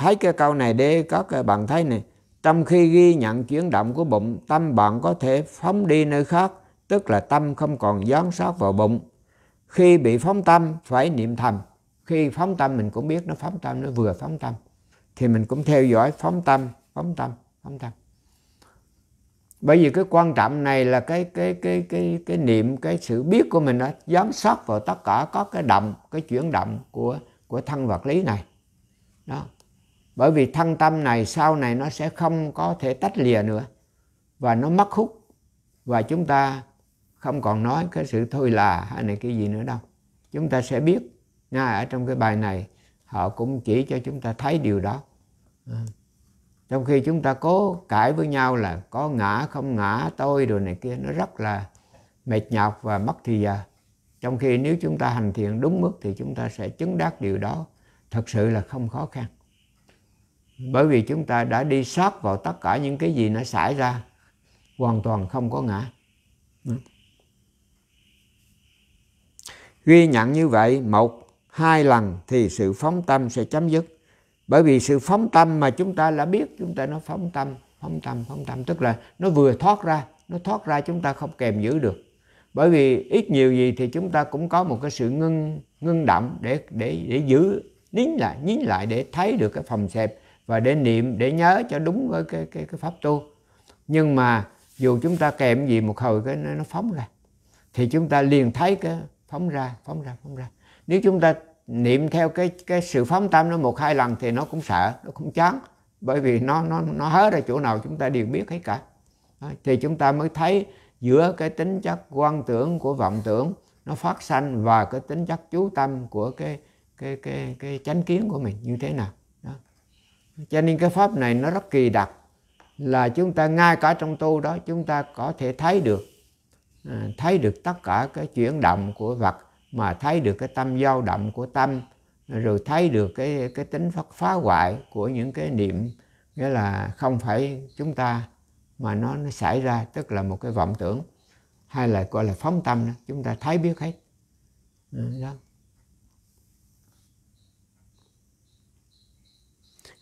thấy cái câu này để các bạn thấy này trong khi ghi nhận chuyển động của bụng tâm bạn có thể phóng đi nơi khác tức là tâm không còn dán sát vào bụng khi bị phóng tâm phải niệm thầm khi phóng tâm mình cũng biết nó phóng tâm nó vừa phóng tâm thì mình cũng theo dõi phóng tâm phóng tâm phóng tâm bởi vì cái quan trọng này là cái cái cái cái cái niệm cái sự biết của mình đó giám sát vào tất cả các cái động cái chuyển động của của thân vật lý này đó bởi vì thân tâm này sau này nó sẽ không có thể tách lìa nữa và nó mất hút và chúng ta không còn nói cái sự thôi là hay này cái gì nữa đâu chúng ta sẽ biết nha ở trong cái bài này họ cũng chỉ cho chúng ta thấy điều đó à. trong khi chúng ta cố cãi với nhau là có ngã không ngã tôi đồ này kia nó rất là mệt nhọc và mất thì giờ trong khi nếu chúng ta hành thiện đúng mức thì chúng ta sẽ chứng đắc điều đó thật sự là không khó khăn bởi vì chúng ta đã đi sát vào tất cả những cái gì nó xảy ra hoàn toàn không có ngã ghi nhận như vậy một hai lần thì sự phóng tâm sẽ chấm dứt bởi vì sự phóng tâm mà chúng ta đã biết chúng ta nó phóng tâm phóng tâm phóng tâm tức là nó vừa thoát ra nó thoát ra chúng ta không kèm giữ được bởi vì ít nhiều gì thì chúng ta cũng có một cái sự ngưng ngưng động để để để giữ nín lại nín lại để thấy được cái phòng xẹp và để niệm để nhớ cho đúng với cái cái, cái pháp tu nhưng mà dù chúng ta kèm gì một hồi cái nó phóng ra thì chúng ta liền thấy cái phóng ra phóng ra phóng ra nếu chúng ta niệm theo cái cái sự phóng tâm nó một hai lần thì nó cũng sợ nó cũng chán bởi vì nó nó nó hớ ra chỗ nào chúng ta đều biết hết cả thì chúng ta mới thấy giữa cái tính chất quan tưởng của vọng tưởng nó phát sanh và cái tính chất chú tâm của cái cái cái cái chánh kiến của mình như thế nào đó. cho nên cái pháp này nó rất kỳ đặc là chúng ta ngay cả trong tu đó chúng ta có thể thấy được à, thấy được tất cả cái chuyển động của vật mà thấy được cái tâm dao động của tâm rồi thấy được cái cái tính phát phá hoại của những cái niệm nghĩa là không phải chúng ta mà nó, nó xảy ra tức là một cái vọng tưởng hay là gọi là phóng tâm đó. chúng ta thấy biết hết ừ, đó.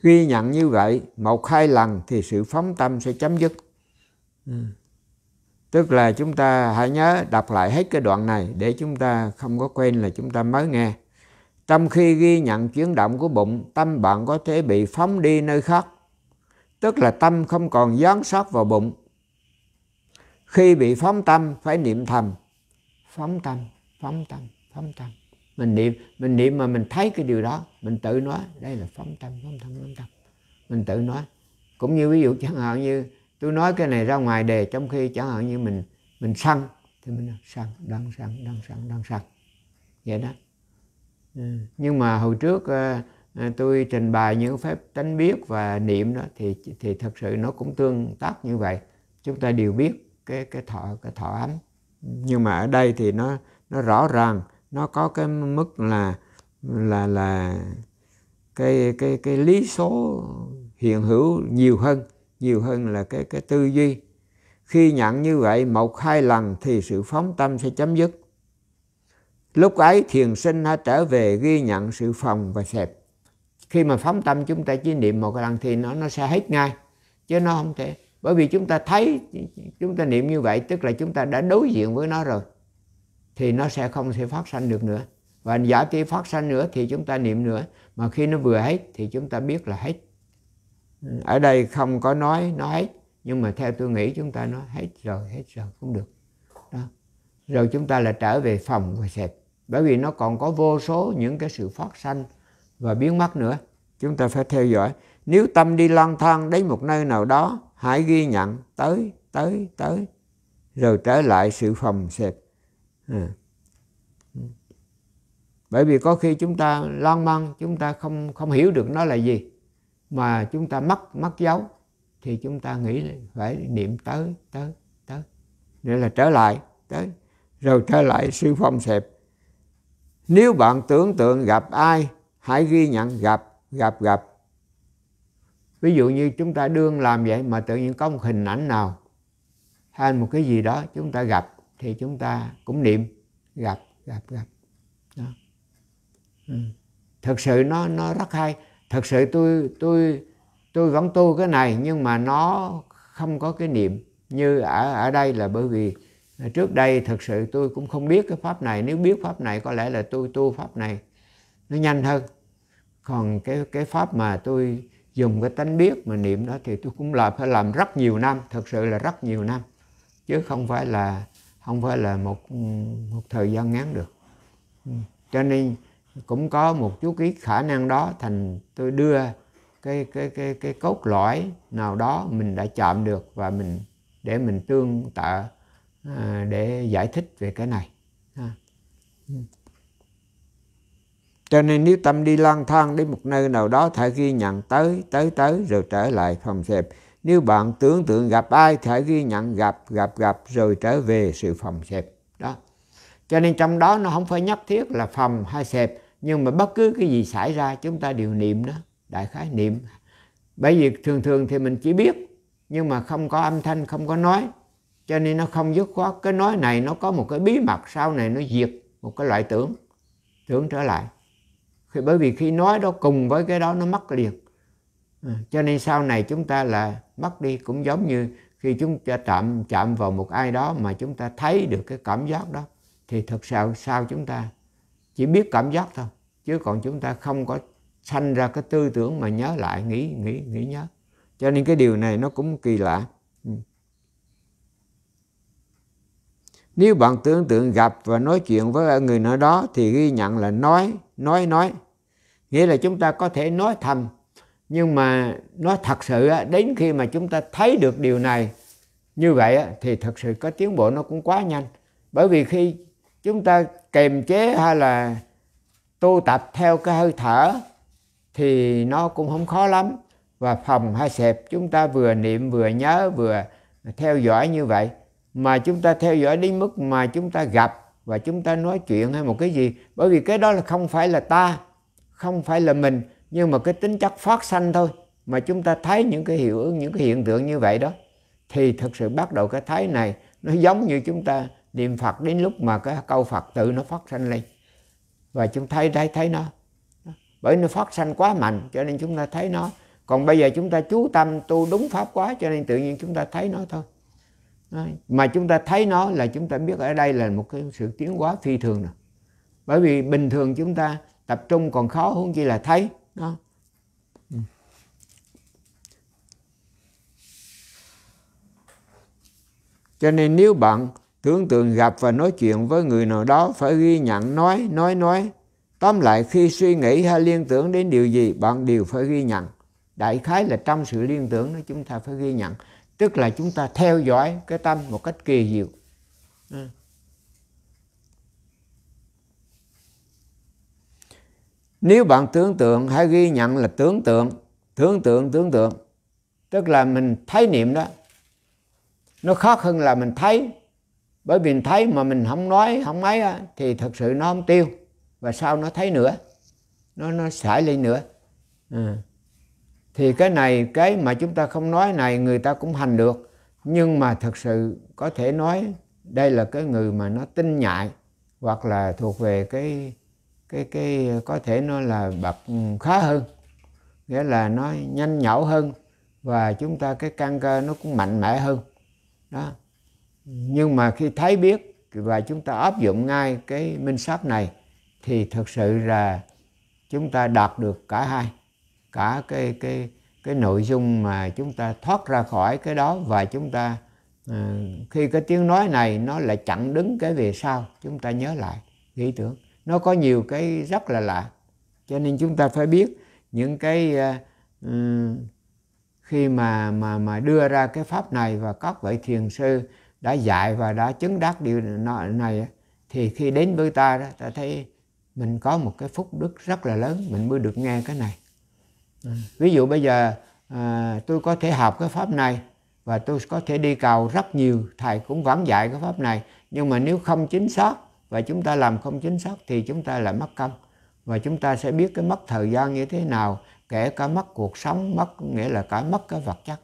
ghi nhận như vậy một hai lần thì sự phóng tâm sẽ chấm dứt ừ. tức là chúng ta hãy nhớ đọc lại hết cái đoạn này để chúng ta không có quên là chúng ta mới nghe trong khi ghi nhận chuyển động của bụng tâm bạn có thể bị phóng đi nơi khác tức là tâm không còn dán sát vào bụng khi bị phóng tâm phải niệm thầm phóng tâm phóng tâm phóng tâm mình niệm mình niệm mà mình thấy cái điều đó mình tự nói đây là phóng tâm phóng tâm phóng tâm mình tự nói cũng như ví dụ chẳng hạn như tôi nói cái này ra ngoài đề trong khi chẳng hạn như mình mình săn thì mình săn đang săn đang săn đang săn vậy đó ừ, nhưng mà hồi trước ờ, ờ, tôi trình bày những phép tánh biết và niệm đó thì thì thật sự nó cũng tương tác như vậy chúng ta đều biết cái cái thọ cái thọ ấm nhưng mà ở đây thì nó nó rõ ràng nó có cái mức là là là cái cái cái lý số hiện hữu nhiều hơn nhiều hơn là cái cái tư duy khi nhận như vậy một hai lần thì sự phóng tâm sẽ chấm dứt lúc ấy thiền sinh đã trở về ghi nhận sự phòng và xẹp khi mà phóng tâm chúng ta chỉ niệm một lần thì nó nó sẽ hết ngay chứ nó không thể bởi vì chúng ta thấy chúng ta niệm như vậy tức là chúng ta đã đối diện với nó rồi thì nó sẽ không thể phát sanh được nữa và giả khi phát sanh nữa thì chúng ta niệm nữa mà khi nó vừa hết thì chúng ta biết là hết ở đây không có nói nó hết nhưng mà theo tôi nghĩ chúng ta nói hết rồi hết rồi cũng được đó. rồi chúng ta là trở về phòng và sẹp bởi vì nó còn có vô số những cái sự phát sanh và biến mất nữa chúng ta phải theo dõi nếu tâm đi lang thang đến một nơi nào đó hãy ghi nhận tới tới tới rồi trở lại sự phòng sẹp Ừ. Ừ. bởi vì có khi chúng ta loan măng chúng ta không không hiểu được nó là gì mà chúng ta mất mất dấu thì chúng ta nghĩ phải niệm tới tới tới nghĩa là trở lại tới rồi trở lại sư phong xẹp nếu bạn tưởng tượng gặp ai hãy ghi nhận gặp gặp gặp ví dụ như chúng ta đương làm vậy mà tự nhiên có một hình ảnh nào hay một cái gì đó chúng ta gặp thì chúng ta cũng niệm gặp gặp gặp đó. Ừ. thực sự nó nó rất hay thật sự tôi tôi tôi vẫn tu cái này nhưng mà nó không có cái niệm như ở ở đây là bởi vì trước đây thực sự tôi cũng không biết cái pháp này nếu biết pháp này có lẽ là tôi tu pháp này nó nhanh hơn còn cái cái pháp mà tôi dùng cái tánh biết mà niệm đó thì tôi cũng là phải làm rất nhiều năm thật sự là rất nhiều năm chứ không phải là không phải là một một thời gian ngắn được ừ. cho nên cũng có một chút ít khả năng đó thành tôi đưa cái cái cái cái cốt lõi nào đó mình đã chạm được và mình để mình tương tự à, để giải thích về cái này à. ừ. cho nên nếu tâm đi lang thang đến một nơi nào đó thả ghi nhận tới tới tới rồi trở lại phòng xẹp nếu bạn tưởng tượng gặp ai thì ghi nhận gặp, gặp, gặp rồi trở về sự phòng xẹp. Đó. Cho nên trong đó nó không phải nhất thiết là phòng hay xẹp. Nhưng mà bất cứ cái gì xảy ra chúng ta đều niệm đó. Đại khái niệm. Bởi vì thường thường thì mình chỉ biết. Nhưng mà không có âm thanh, không có nói. Cho nên nó không dứt khoát. Cái nói này nó có một cái bí mật sau này nó diệt một cái loại tưởng. Tưởng trở lại. Khi, bởi vì khi nói đó cùng với cái đó nó mất liền. À, cho nên sau này chúng ta là mất đi cũng giống như khi chúng ta chạm chạm vào một ai đó mà chúng ta thấy được cái cảm giác đó thì thật sự sao chúng ta chỉ biết cảm giác thôi chứ còn chúng ta không có sanh ra cái tư tưởng mà nhớ lại nghĩ nghĩ nghĩ nhớ cho nên cái điều này nó cũng kỳ lạ ừ. nếu bạn tưởng tượng gặp và nói chuyện với người nào đó thì ghi nhận là nói nói nói nghĩa là chúng ta có thể nói thầm nhưng mà nó thật sự đến khi mà chúng ta thấy được điều này như vậy thì thật sự có tiến bộ nó cũng quá nhanh bởi vì khi chúng ta kềm chế hay là tu tập theo cái hơi thở thì nó cũng không khó lắm và phòng hay sẹp chúng ta vừa niệm vừa nhớ vừa theo dõi như vậy mà chúng ta theo dõi đến mức mà chúng ta gặp và chúng ta nói chuyện hay một cái gì bởi vì cái đó là không phải là ta không phải là mình nhưng mà cái tính chất phát sanh thôi mà chúng ta thấy những cái hiệu ứng những cái hiện tượng như vậy đó thì thực sự bắt đầu cái thái này nó giống như chúng ta niệm Phật đến lúc mà cái câu Phật tự nó phát sanh lên và chúng thấy thấy thấy nó bởi nó phát sanh quá mạnh cho nên chúng ta thấy nó còn bây giờ chúng ta chú tâm tu đúng pháp quá cho nên tự nhiên chúng ta thấy nó thôi mà chúng ta thấy nó là chúng ta biết ở đây là một cái sự tiến hóa phi thường rồi bởi vì bình thường chúng ta tập trung còn khó hơn chỉ là thấy đó cho nên nếu bạn tưởng tượng gặp và nói chuyện với người nào đó phải ghi nhận nói nói nói tóm lại khi suy nghĩ hay liên tưởng đến điều gì bạn đều phải ghi nhận đại khái là trong sự liên tưởng đó chúng ta phải ghi nhận tức là chúng ta theo dõi cái tâm một cách kỳ diệu ừ. nếu bạn tưởng tượng hãy ghi nhận là tưởng tượng tưởng tượng tưởng tượng tức là mình thấy niệm đó nó khác hơn là mình thấy bởi vì mình thấy mà mình không nói không ấy thì thật sự nó không tiêu và sau nó thấy nữa nó nó xảy lên nữa à. thì cái này cái mà chúng ta không nói này người ta cũng hành được nhưng mà thật sự có thể nói đây là cái người mà nó tin nhạy hoặc là thuộc về cái cái cái có thể nó là bậc ừ, khá hơn nghĩa là nó nhanh nhẩu hơn và chúng ta cái căn cơ nó cũng mạnh mẽ hơn đó nhưng mà khi thấy biết và chúng ta áp dụng ngay cái minh sát này thì thực sự là chúng ta đạt được cả hai cả cái cái cái nội dung mà chúng ta thoát ra khỏi cái đó và chúng ta ờ, khi cái tiếng nói này nó lại chặn đứng cái về sau chúng ta nhớ lại ý tưởng nó có nhiều cái rất là lạ cho nên chúng ta phải biết những cái uh, khi mà mà mà đưa ra cái pháp này và các vị thiền sư đã dạy và đã chứng đắc điều này thì khi đến với ta đó ta thấy mình có một cái phúc đức rất là lớn mình mới được nghe cái này ừ. ví dụ bây giờ à, tôi có thể học cái pháp này và tôi có thể đi cầu rất nhiều thầy cũng vẫn dạy cái pháp này nhưng mà nếu không chính xác và chúng ta làm không chính xác thì chúng ta lại mất công và chúng ta sẽ biết cái mất thời gian như thế nào kể cả mất cuộc sống mất nghĩa là cả mất cái vật chất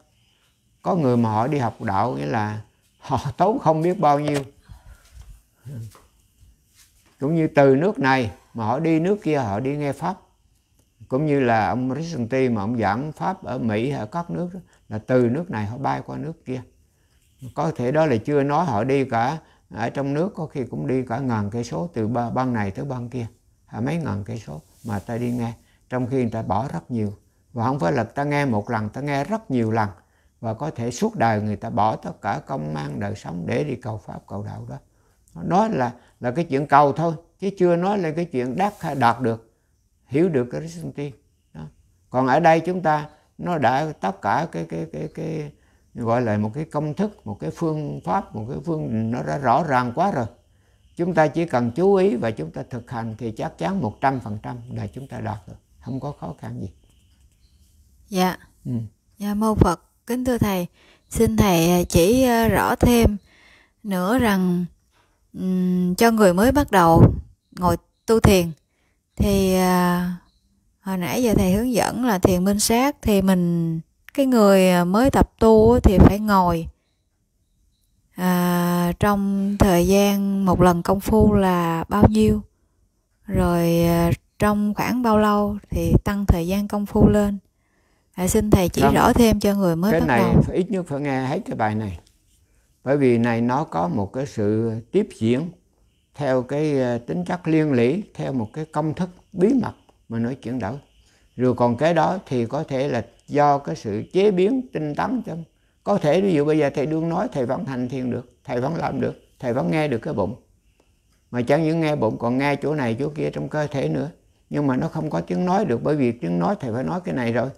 có người mà họ đi học đạo nghĩa là họ [laughs] tốn không biết bao nhiêu cũng như từ nước này mà họ đi nước kia họ đi nghe pháp cũng như là ông Risanti mà ông giảng pháp ở Mỹ ở các nước đó, là từ nước này họ bay qua nước kia có thể đó là chưa nói họ đi cả ở trong nước có khi cũng đi cả ngàn cây số từ bang này tới bang kia à, mấy ngàn cây số mà ta đi nghe trong khi người ta bỏ rất nhiều và không phải là ta nghe một lần ta nghe rất nhiều lần và có thể suốt đời người ta bỏ tất cả công mang đời sống để đi cầu pháp cầu đạo đó đó là là cái chuyện cầu thôi chứ chưa nói lên cái chuyện đắc hay đạt được hiểu được cái Christian tiên còn ở đây chúng ta nó đã tất cả cái cái cái cái gọi là một cái công thức một cái phương pháp một cái phương nó đã rõ ràng quá rồi chúng ta chỉ cần chú ý và chúng ta thực hành thì chắc chắn một trăm phần trăm là chúng ta đạt được không có khó khăn gì dạ ừ. dạ mô phật kính thưa thầy xin thầy à, chỉ à, rõ thêm nữa rằng um, cho người mới bắt đầu ngồi tu thiền thì uh, hồi nãy giờ thầy hướng dẫn là thiền minh sát thì mình cái người à, mới tập tu thì phải ngồi à, trong thời gian một lần công phu là bao nhiêu rồi à, trong khoảng bao lâu thì tăng thời gian công phu lên à, xin thầy chỉ Không. Vâng. rõ thêm cho người mới cái bắt này đầu. Phải ít nhất phải nghe hết cái bài này bởi vì này nó có một cái sự tiếp diễn theo cái à, tính chất liên lý theo một cái công thức bí mật mà nói chuyển đổi rồi còn cái đó thì có thể là do cái sự chế biến tinh tấn trong có thể ví dụ bây giờ thầy đương nói thầy vẫn thành thiền được thầy vẫn làm được thầy vẫn nghe được cái bụng mà chẳng những nghe bụng còn nghe chỗ này chỗ kia trong cơ thể nữa nhưng mà nó không có tiếng nói được bởi vì tiếng nói thầy phải nói cái này rồi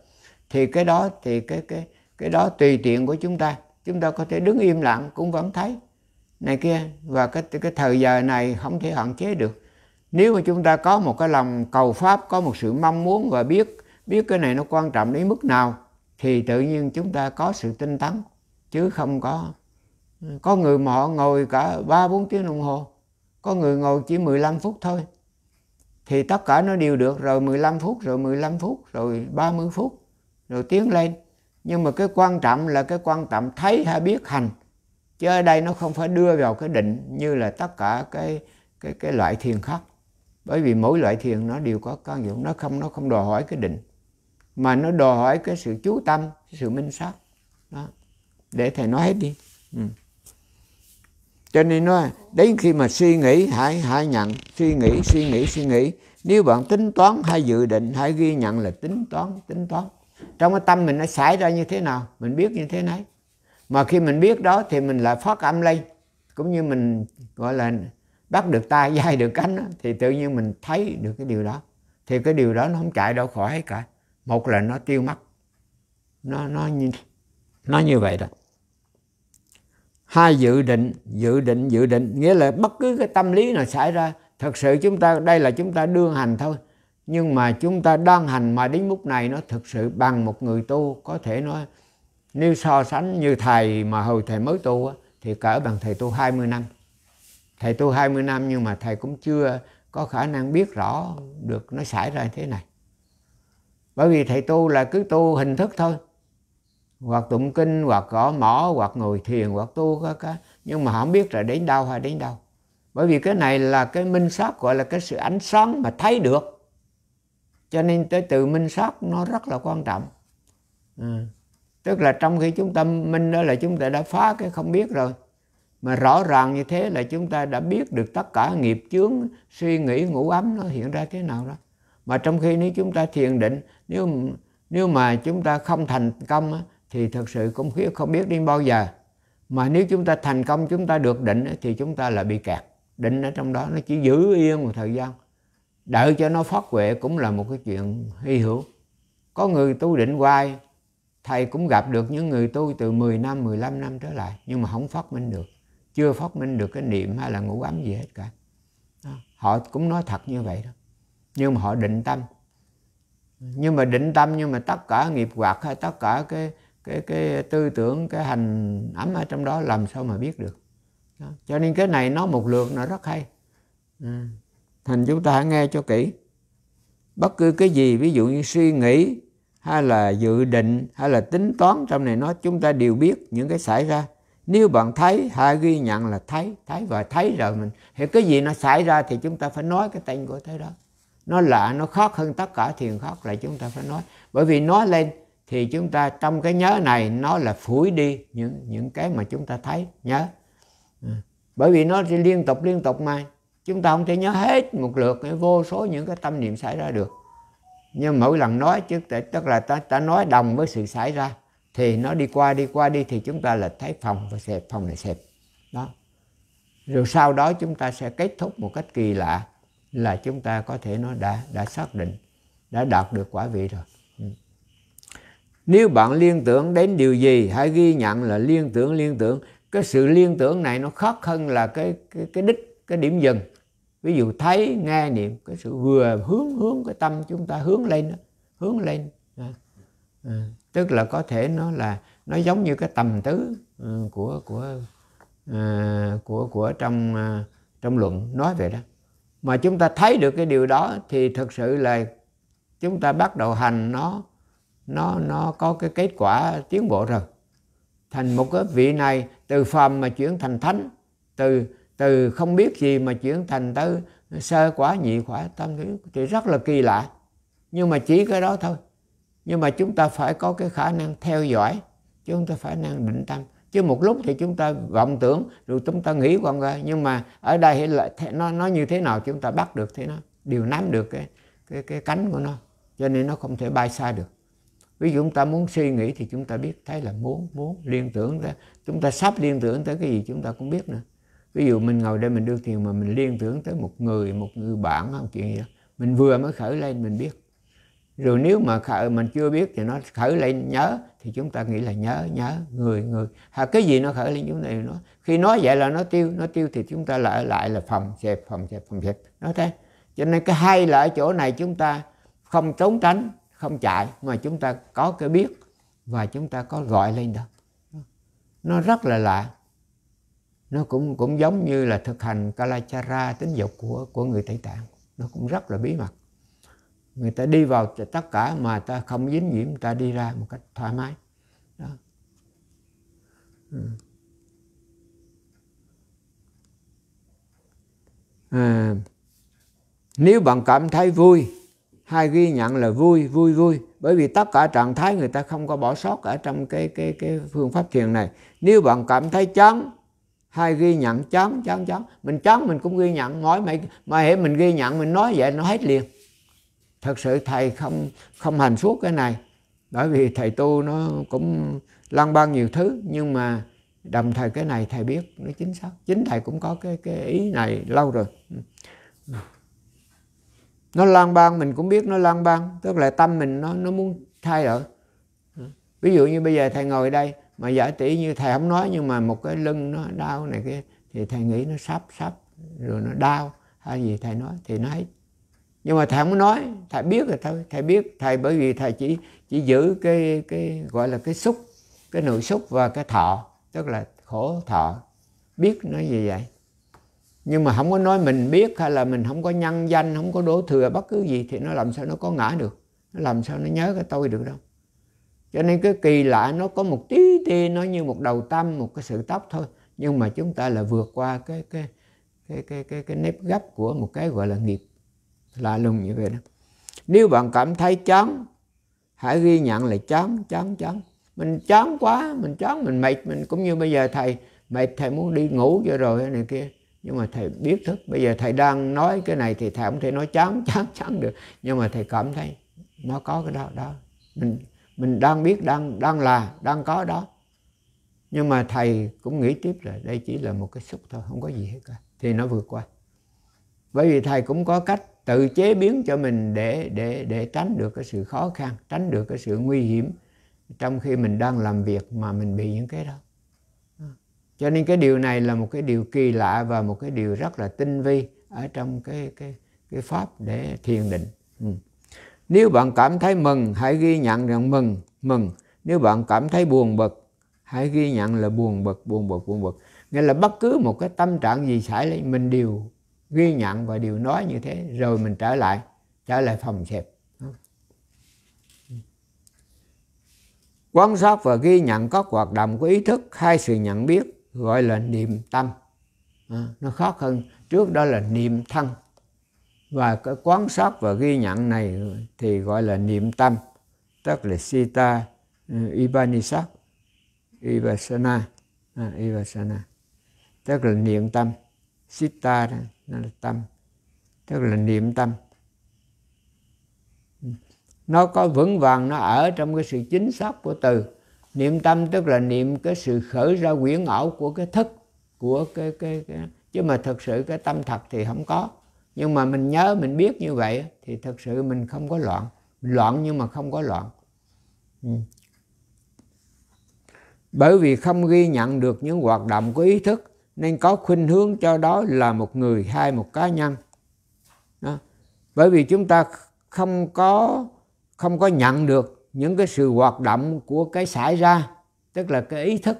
thì cái đó thì cái cái cái đó tùy tiện của chúng ta chúng ta có thể đứng im lặng cũng vẫn thấy này kia và cái cái thời giờ này không thể hạn chế được nếu mà chúng ta có một cái lòng cầu pháp có một sự mong muốn và biết biết cái này nó quan trọng đến mức nào thì tự nhiên chúng ta có sự tinh tấn chứ không có có người mà họ ngồi cả ba bốn tiếng đồng hồ có người ngồi chỉ 15 phút thôi thì tất cả nó đều được rồi 15 phút rồi 15 phút rồi 30 phút rồi tiến lên nhưng mà cái quan trọng là cái quan trọng thấy hay biết hành chứ ở đây nó không phải đưa vào cái định như là tất cả cái cái cái loại thiền khác bởi vì mỗi loại thiền nó đều có công dụng nó không nó không đòi hỏi cái định mà nó đòi hỏi cái sự chú tâm sự minh sát đó để thầy nói hết đi ừ. cho nên nói đến khi mà suy nghĩ hãy hãy nhận suy nghĩ suy nghĩ suy nghĩ nếu bạn tính toán hay dự định hãy ghi nhận là tính toán tính toán trong cái tâm mình nó xảy ra như thế nào mình biết như thế này mà khi mình biết đó thì mình lại phát âm lên cũng như mình gọi là bắt được tay dai [laughs] được cánh thì tự nhiên mình thấy được cái điều đó thì cái điều đó nó không chạy đâu khỏi cả một là nó tiêu mất nó nó như nó như vậy đó hai dự định dự định dự định nghĩa là bất cứ cái tâm lý nào xảy ra thật sự chúng ta đây là chúng ta đương hành thôi nhưng mà chúng ta đang hành mà đến mức này nó thực sự bằng một người tu có thể nói nếu so sánh như thầy mà hồi thầy mới tu á, thì cỡ bằng thầy tu 20 năm thầy tu 20 năm nhưng mà thầy cũng chưa có khả năng biết rõ được nó xảy ra thế này bởi vì thầy tu là cứ tu hình thức thôi hoặc tụng kinh hoặc gõ mỏ hoặc ngồi thiền hoặc tu các cái nhưng mà họ không biết là đến đâu hay đến đâu bởi vì cái này là cái minh sát gọi là cái sự ánh sáng mà thấy được cho nên tới từ minh sát nó rất là quan trọng à. tức là trong khi chúng ta minh đó là chúng ta đã phá cái không biết rồi mà rõ ràng như thế là chúng ta đã biết được tất cả nghiệp chướng suy nghĩ ngủ ấm nó hiện ra thế nào đó mà trong khi nếu chúng ta thiền định nếu nếu mà chúng ta không thành công thì thật sự cũng không biết đến bao giờ mà nếu chúng ta thành công chúng ta được định thì chúng ta là bị kẹt định ở trong đó nó chỉ giữ yên một thời gian đợi cho nó phát huệ cũng là một cái chuyện hy hữu có người tu định hoài thầy cũng gặp được những người tu từ 10 năm 15 năm trở lại nhưng mà không phát minh được chưa phát minh được cái niệm hay là ngủ ấm gì hết cả họ cũng nói thật như vậy đó nhưng mà họ định tâm nhưng mà định tâm nhưng mà tất cả nghiệp hoạt hay tất cả cái cái cái tư tưởng cái hành ấm ở trong đó làm sao mà biết được đó. cho nên cái này nói một lượt nó rất hay à. thành chúng ta hãy nghe cho kỹ bất cứ cái gì ví dụ như suy nghĩ hay là dự định hay là tính toán trong này nó chúng ta đều biết những cái xảy ra nếu bạn thấy hay ghi nhận là thấy thấy và thấy rồi mình thì cái gì nó xảy ra thì chúng ta phải nói cái tên của thế đó nó lạ nó khó hơn tất cả thiền khóc là chúng ta phải nói bởi vì nói lên thì chúng ta trong cái nhớ này nó là phủi đi những những cái mà chúng ta thấy nhớ ừ. bởi vì nó liên tục liên tục mà chúng ta không thể nhớ hết một lượt vô số những cái tâm niệm xảy ra được nhưng mỗi lần nói chứ tức là ta, ta nói đồng với sự xảy ra thì nó đi qua đi qua đi thì chúng ta là thấy phòng và xẹp phòng này xẹp đó rồi sau đó chúng ta sẽ kết thúc một cách kỳ lạ là chúng ta có thể nói đã đã xác định đã đạt được quả vị rồi ừ. nếu bạn liên tưởng đến điều gì hãy ghi nhận là liên tưởng liên tưởng cái sự liên tưởng này nó khác hơn là cái cái, cái đích cái điểm dừng ví dụ thấy nghe niệm cái sự vừa hướng hướng cái tâm chúng ta hướng lên hướng lên à, à, tức là có thể nó là nó giống như cái tầm tứ ừ, của của à, của của trong trong luận nói về đó mà chúng ta thấy được cái điều đó thì thực sự là chúng ta bắt đầu hành nó nó nó có cái kết quả tiến bộ rồi thành một cái vị này từ phàm mà chuyển thành thánh từ từ không biết gì mà chuyển thành tới sơ quả nhị quả tam thứ thì rất là kỳ lạ nhưng mà chỉ cái đó thôi nhưng mà chúng ta phải có cái khả năng theo dõi chúng ta phải năng định tâm chứ một lúc thì chúng ta vọng tưởng rồi chúng ta nghĩ con ra nhưng mà ở đây là nó nó như thế nào chúng ta bắt được thế nó điều nắm được cái cái cái cánh của nó cho nên nó không thể bay xa được ví dụ chúng ta muốn suy nghĩ thì chúng ta biết thấy là muốn muốn liên tưởng ra chúng ta sắp liên tưởng tới cái gì chúng ta cũng biết nữa ví dụ mình ngồi đây mình đưa tiền mà mình liên tưởng tới một người một người bạn không chuyện gì đó mình vừa mới khởi lên mình biết rồi nếu mà khởi, mình chưa biết thì nó khởi lên nhớ thì chúng ta nghĩ là nhớ nhớ người người à, cái gì nó khởi lên chúng ta nó khi nói vậy là nó tiêu nó tiêu thì chúng ta lại lại là phòng xẹp phòng xẹp phòng xẹp nó thế cho nên cái hay là ở chỗ này chúng ta không trốn tránh không chạy mà chúng ta có cái biết và chúng ta có gọi lên đó nó rất là lạ nó cũng cũng giống như là thực hành kalachara tính dục của của người tây tạng nó cũng rất là bí mật người ta đi vào tất cả mà ta không dính nhiễm ta đi ra một cách thoải mái đó ừ. à, nếu bạn cảm thấy vui hai ghi nhận là vui vui vui bởi vì tất cả trạng thái người ta không có bỏ sót ở trong cái cái cái phương pháp thiền này nếu bạn cảm thấy chán hai ghi nhận chán chán chán mình chán mình cũng ghi nhận nói mày mà hệ mình ghi nhận mình nói vậy nó hết liền thật sự thầy không không hành suốt cái này bởi vì thầy tu nó cũng lăn ban nhiều thứ nhưng mà đồng thời cái này thầy biết nó chính xác chính thầy cũng có cái cái ý này lâu rồi nó lan ban mình cũng biết nó lan ban tức là tâm mình nó nó muốn thay đổi ví dụ như bây giờ thầy ngồi đây mà giả tỷ như thầy không nói nhưng mà một cái lưng nó đau này kia thì thầy nghĩ nó sắp sắp rồi nó đau hay gì thầy nói thì nó hết nhưng mà thầy không nói thầy biết rồi thôi thầy biết thầy bởi vì thầy chỉ chỉ giữ cái cái gọi là cái xúc cái nội xúc và cái thọ tức là khổ thọ biết nó gì vậy nhưng mà không có nói mình biết hay là mình không có nhân danh không có đổ thừa bất cứ gì thì nó làm sao nó có ngã được nó làm sao nó nhớ cái tôi được đâu cho nên cái kỳ lạ nó có một tí ti nó như một đầu tâm một cái sự tóc thôi nhưng mà chúng ta là vượt qua cái cái cái cái cái, cái nếp gấp của một cái gọi là nghiệp lạ lùng như vậy đó nếu bạn cảm thấy chán hãy ghi nhận là chán chán chán mình chán quá mình chán mình mệt mình cũng như bây giờ thầy mệt thầy muốn đi ngủ cho rồi này kia nhưng mà thầy biết thức bây giờ thầy đang nói cái này thì thầy không thể nói chán [laughs] chán chán được nhưng mà thầy cảm thấy nó có cái đó đó mình mình đang biết đang đang là đang có đó nhưng mà thầy cũng nghĩ tiếp là đây chỉ là một cái xúc thôi không có gì hết cả thì nó vượt qua bởi vì thầy cũng có cách tự chế biến cho mình để để để tránh được cái sự khó khăn tránh được cái sự nguy hiểm trong khi mình đang làm việc mà mình bị những cái đó cho nên cái điều này là một cái điều kỳ lạ và một cái điều rất là tinh vi ở trong cái cái cái pháp để thiền định ừ. nếu bạn cảm thấy mừng hãy ghi nhận rằng mừng mừng nếu bạn cảm thấy buồn bực hãy ghi nhận là buồn bực buồn bực buồn bực nghĩa là bất cứ một cái tâm trạng gì xảy lên mình đều ghi nhận và điều nói như thế rồi mình trở lại trở lại phòng xẹp quan sát và ghi nhận các hoạt động của ý thức hai sự nhận biết gọi là niệm tâm à, nó khó hơn trước đó là niệm thân và cái quan sát và ghi nhận này thì gọi là niệm tâm tức là sita ibanisat ừ, ivasana à, ivasana tức là niệm tâm sita nó là tâm tức là niệm tâm ừ. nó có vững vàng nó ở trong cái sự chính xác của từ niệm tâm tức là niệm cái sự khởi ra quyển ảo của cái thức của cái, cái, cái chứ mà thật sự cái tâm thật thì không có nhưng mà mình nhớ mình biết như vậy thì thật sự mình không có loạn loạn nhưng mà không có loạn ừ. bởi vì không ghi nhận được những hoạt động của ý thức nên có khuynh hướng cho đó là một người hay một cá nhân đó. bởi vì chúng ta không có không có nhận được những cái sự hoạt động của cái xảy ra tức là cái ý thức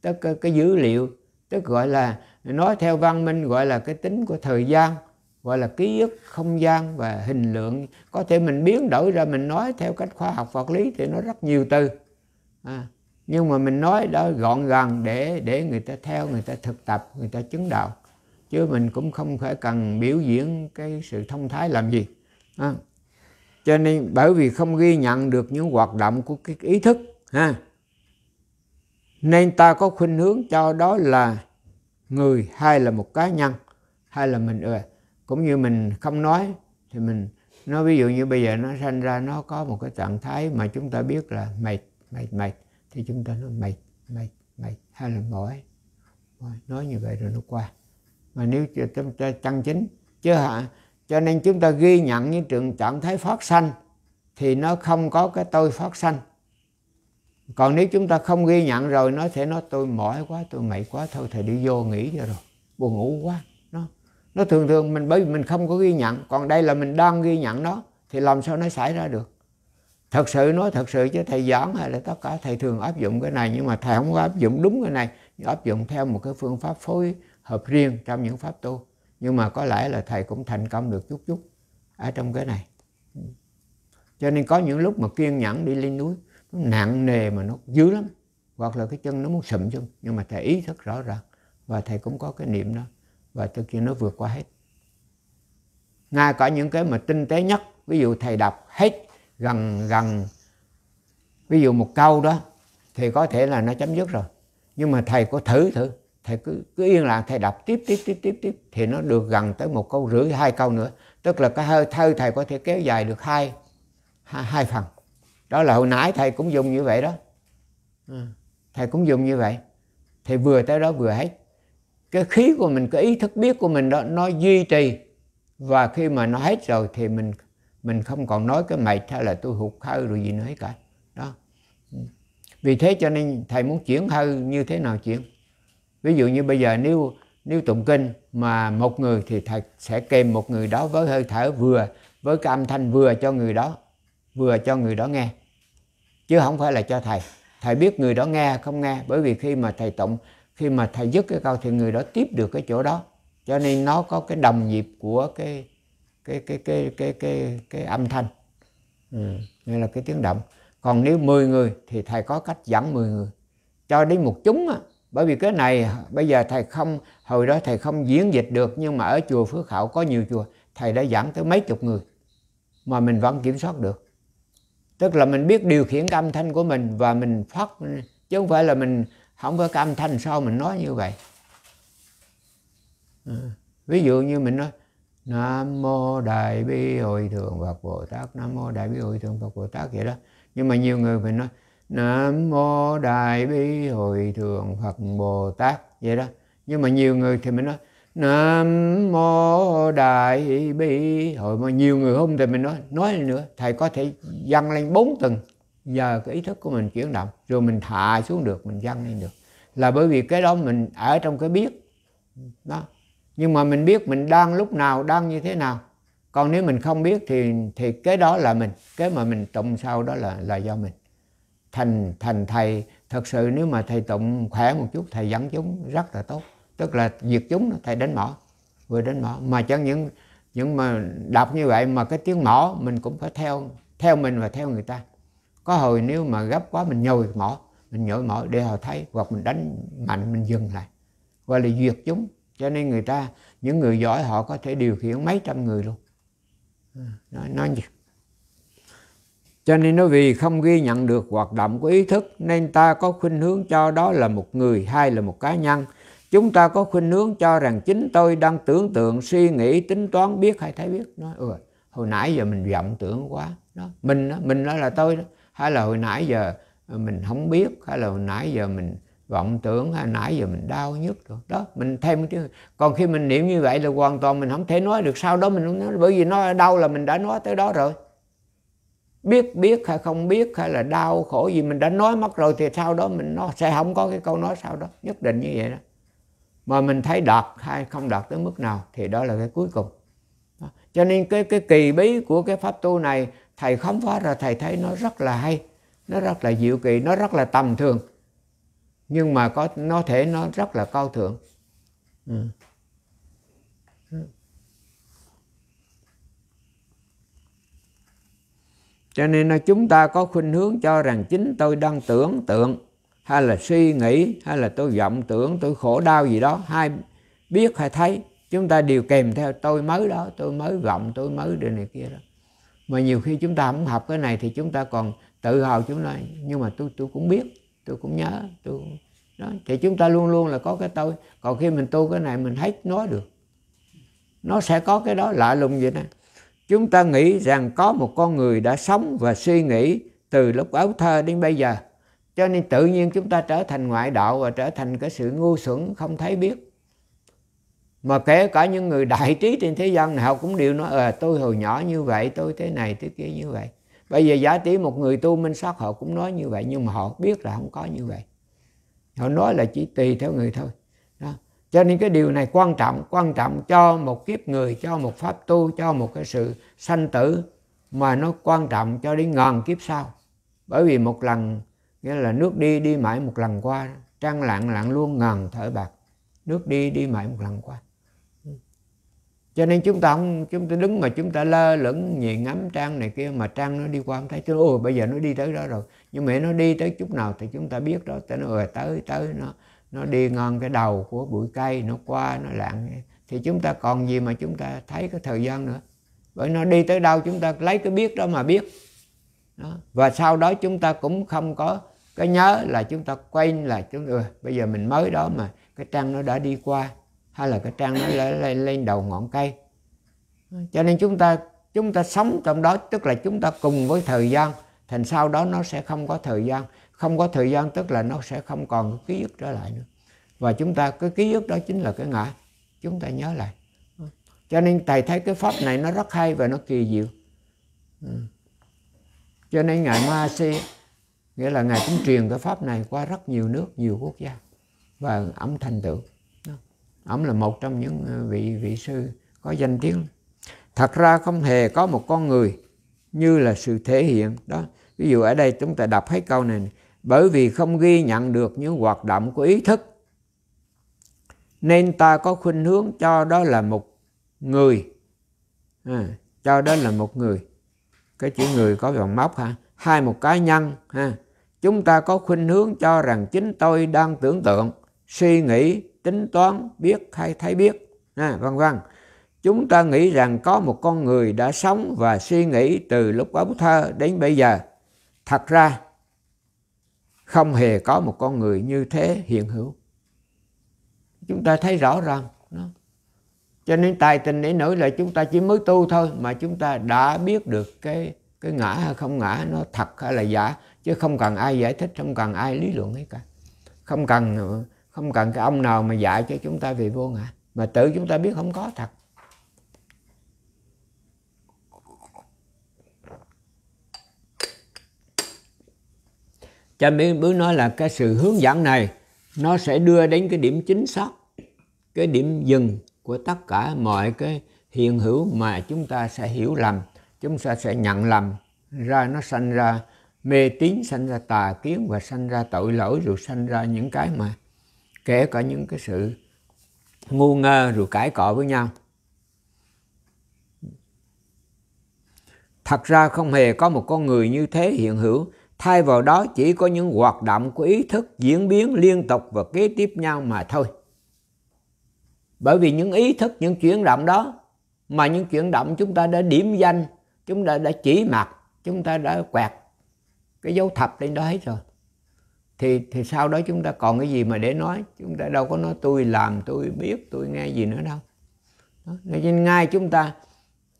tức cái, cái dữ liệu tức gọi là nói theo văn minh gọi là cái tính của thời gian gọi là ký ức không gian và hình lượng có thể mình biến đổi ra mình nói theo cách khoa học vật lý thì nó rất nhiều từ à, nhưng mà mình nói đó gọn gàng để để người ta theo người ta thực tập người ta chứng đạo chứ mình cũng không phải cần biểu diễn cái sự thông thái làm gì à. cho nên bởi vì không ghi nhận được những hoạt động của cái ý thức ha nên ta có khuynh hướng cho đó là người hay là một cá nhân hay là mình ừ, cũng như mình không nói thì mình nó ví dụ như bây giờ nó sanh ra nó có một cái trạng thái mà chúng ta biết là mệt mệt mệt thì chúng ta nói mệt mệt mệt hay là mỏi nói như vậy rồi nó qua mà nếu chúng ta chân chính chứ hả cho nên chúng ta ghi nhận những trường trạng thái phát sanh thì nó không có cái tôi phát sanh còn nếu chúng ta không ghi nhận rồi nó sẽ nói tôi mỏi quá tôi mệt quá thôi thì đi vô nghỉ cho rồi buồn ngủ quá nó nó thường thường mình bởi vì mình không có ghi nhận còn đây là mình đang ghi nhận nó thì làm sao nó xảy ra được thật sự nói thật sự chứ thầy giảng hay là tất cả thầy thường áp dụng cái này nhưng mà thầy không có áp dụng đúng cái này áp dụng theo một cái phương pháp phối hợp riêng trong những pháp tu nhưng mà có lẽ là thầy cũng thành công được chút chút ở trong cái này cho nên có những lúc mà kiên nhẫn đi lên núi nó nặng nề mà nó dữ lắm hoặc là cái chân nó muốn sụm xuống nhưng mà thầy ý thức rõ ràng và thầy cũng có cái niệm đó và thực hiện nó vượt qua hết ngay cả những cái mà tinh tế nhất ví dụ thầy đọc hết gần gần ví dụ một câu đó thì có thể là nó chấm dứt rồi nhưng mà thầy có thử thử thầy cứ, cứ yên lặng thầy đọc tiếp tiếp tiếp tiếp tiếp thì nó được gần tới một câu rưỡi hai câu nữa tức là cái hơi thơ thầy có thể kéo dài được hai hai, hai phần đó là hồi nãy thầy cũng dùng như vậy đó ừ. thầy cũng dùng như vậy thì vừa tới đó vừa hết cái khí của mình cái ý thức biết của mình đó nó duy trì và khi mà nó hết rồi thì mình mình không còn nói cái mệt hay là tôi hụt hơi rồi gì nữa hết cả đó vì thế cho nên thầy muốn chuyển hơi như thế nào chuyển ví dụ như bây giờ nếu nếu tụng kinh mà một người thì thầy sẽ kèm một người đó với hơi thở vừa với cái âm thanh vừa cho người đó vừa cho người đó nghe chứ không phải là cho thầy thầy biết người đó nghe không nghe bởi vì khi mà thầy tụng khi mà thầy dứt cái câu thì người đó tiếp được cái chỗ đó cho nên nó có cái đồng nhịp của cái cái cái cái cái cái cái âm thanh ừ. nên là cái tiếng động còn nếu 10 người thì thầy có cách dẫn 10 người cho đi một chúng á bởi vì cái này bây giờ thầy không hồi đó thầy không diễn dịch được nhưng mà ở chùa Phước Hậu có nhiều chùa thầy đã dẫn tới mấy chục người mà mình vẫn kiểm soát được tức là mình biết điều khiển cái âm thanh của mình và mình phát chứ không phải là mình không có âm thanh sao mình nói như vậy ừ, ví dụ như mình nói nam mô đại bi hội thượng phật bồ tát nam mô đại bi hội thượng phật bồ tát vậy đó nhưng mà nhiều người phải nói nam mô đại bi hội thượng phật bồ tát vậy đó nhưng mà nhiều người thì mình nói nam mô đại bi hội mà nhiều người không thì mình nói nói nữa thầy có thể dâng lên bốn tầng giờ cái ý thức của mình chuyển động rồi mình thả xuống được mình dâng lên được là bởi vì cái đó mình ở trong cái biết đó nhưng mà mình biết mình đang lúc nào đang như thế nào còn nếu mình không biết thì thì cái đó là mình cái mà mình tụng sau đó là là do mình thành thành thầy thật sự nếu mà thầy tụng khỏe một chút thầy dẫn chúng rất là tốt tức là diệt chúng thầy đánh mỏ vừa đánh mỏ mà chẳng những những mà đọc như vậy mà cái tiếng mỏ mình cũng phải theo theo mình và theo người ta có hồi nếu mà gấp quá mình nhồi mỏ mình nhồi mỏ để họ thấy hoặc mình đánh mạnh mình dừng lại gọi là duyệt chúng cho nên người ta những người giỏi họ có thể điều khiển mấy trăm người luôn nói nói nó cho nên nó vì không ghi nhận được hoạt động của ý thức nên ta có khuynh hướng cho đó là một người hay là một cá nhân chúng ta có khuynh hướng cho rằng chính tôi đang tưởng tượng suy nghĩ tính toán biết hay thấy biết nói ừ, hồi nãy giờ mình vọng tưởng quá đó mình mình đó là tôi đó hay là hồi nãy giờ mình không biết hay là hồi nãy giờ mình vọng tưởng hay nãy giờ mình đau nhất rồi đó mình thêm cái còn khi mình niệm như vậy là hoàn toàn mình không thể nói được sau đó mình không nói bởi vì nó đau là mình đã nói tới đó rồi biết biết hay không biết hay là đau khổ gì mình đã nói mất rồi thì sau đó mình nó sẽ không có cái câu nói sau đó nhất định như vậy đó mà mình thấy đạt hay không đạt tới mức nào thì đó là cái cuối cùng đó. cho nên cái cái kỳ bí của cái pháp tu này thầy khám phá ra thầy thấy nó rất là hay nó rất là diệu kỳ nó rất là tầm thường nhưng mà có nó thể nó rất là cao thượng ừ. cho nên là chúng ta có khuynh hướng cho rằng chính tôi đang tưởng tượng hay là suy nghĩ hay là tôi vọng tưởng tôi khổ đau gì đó hay biết hay thấy chúng ta đều kèm theo tôi mới đó tôi mới vọng tôi mới điều này kia đó mà nhiều khi chúng ta không học cái này thì chúng ta còn tự hào chúng ta nhưng mà tôi tôi cũng biết tôi cũng nhớ tôi đó thì chúng ta luôn luôn là có cái tôi còn khi mình tu cái này mình hết nói được nó sẽ có cái đó lạ lùng vậy nè chúng ta nghĩ rằng có một con người đã sống và suy nghĩ từ lúc ấu thơ đến bây giờ cho nên tự nhiên chúng ta trở thành ngoại đạo và trở thành cái sự ngu xuẩn không thấy biết mà kể cả những người đại trí trên thế gian nào cũng đều nói ờ à, tôi hồi nhỏ như vậy tôi thế này thế kia như vậy bây giờ giả tỷ một người tu minh sát họ cũng nói như vậy nhưng mà họ biết là không có như vậy họ nói là chỉ tùy theo người thôi đó. cho nên cái điều này quan trọng quan trọng cho một kiếp người cho một pháp tu cho một cái sự sanh tử mà nó quan trọng cho đến ngàn kiếp sau bởi vì một lần nghĩa là nước đi đi mãi một lần qua trăng lặng lặng luôn ngàn thở bạc nước đi đi mãi một lần qua cho nên chúng ta không chúng ta đứng mà chúng ta lơ lửng nhìn ngắm trang này kia mà trang nó đi qua không thấy chứ ôi bây giờ nó đi tới đó rồi nhưng mà nó đi tới chút nào thì chúng ta biết đó tới nó ừ, tới tới nó nó đi ngon cái đầu của bụi cây nó qua nó lạng thì chúng ta còn gì mà chúng ta thấy cái thời gian nữa bởi nó đi tới đâu chúng ta lấy cái biết đó mà biết đó. và sau đó chúng ta cũng không có cái nhớ là chúng ta quay là chúng ta ừ, bây giờ mình mới đó mà cái trăng nó đã đi qua hay là cái trang nó lên, lên, đầu ngọn cây cho nên chúng ta chúng ta sống trong đó tức là chúng ta cùng với thời gian thành sau đó nó sẽ không có thời gian không có thời gian tức là nó sẽ không còn ký ức trở lại nữa và chúng ta cái ký ức đó chính là cái ngã chúng ta nhớ lại cho nên thầy thấy cái pháp này nó rất hay và nó kỳ diệu cho nên ngài ma si nghĩa là ngài cũng truyền cái pháp này qua rất nhiều nước nhiều quốc gia và ông thành tựu ông là một trong những ờ, vị vị sư có danh tiếng thật ra không hề có một con người như là sự thể hiện đó ví dụ ở đây chúng ta đọc hết câu này bởi vì không ghi nhận được những hoạt động của ý thức nên ta có khuynh hướng cho đó là một người à, cho đó là một người cái chữ người có vòng móc ha hai một cá nhân ha chúng ta có khuynh hướng cho rằng chính tôi đang tưởng tượng suy nghĩ tính toán biết hay thấy biết à, vân vân chúng ta nghĩ rằng có một con người đã sống và suy nghĩ từ lúc ấu thơ đến bây giờ thật ra không hề có một con người như thế hiện hữu chúng ta thấy rõ ràng đó. cho nên tài tình để nổi là chúng ta chỉ mới tu thôi mà chúng ta đã biết được cái cái ngã hay không ngã nó thật hay là giả chứ không cần ai giải thích không cần ai lý luận hết cả không cần nữa không cần cái ông nào mà dạy cho chúng ta về vô ngã mà tự chúng ta biết không có thật cho nên bữa nói là cái sự hướng dẫn này nó sẽ đưa đến cái điểm chính xác cái điểm dừng của tất cả mọi cái hiện hữu mà chúng ta sẽ hiểu lầm chúng ta sẽ nhận lầm ra nó sanh ra mê tín sanh ra tà kiến và sanh ra tội lỗi rồi sanh ra những cái mà kể cả những cái sự ngu ngơ rồi cãi cọ với nhau thật ra không hề có một con người như thế hiện hữu thay vào đó chỉ có những hoạt động của ý thức diễn biến liên tục và kế tiếp nhau mà thôi bởi vì những ý thức những chuyển động đó mà những chuyển động chúng ta đã điểm danh chúng ta đã chỉ mặt chúng ta đã quẹt cái dấu thập lên đó hết rồi thì thì sau đó chúng ta còn cái gì mà để nói chúng ta đâu có nói tôi làm tôi biết tôi nghe gì nữa đâu đó. nên ngay chúng ta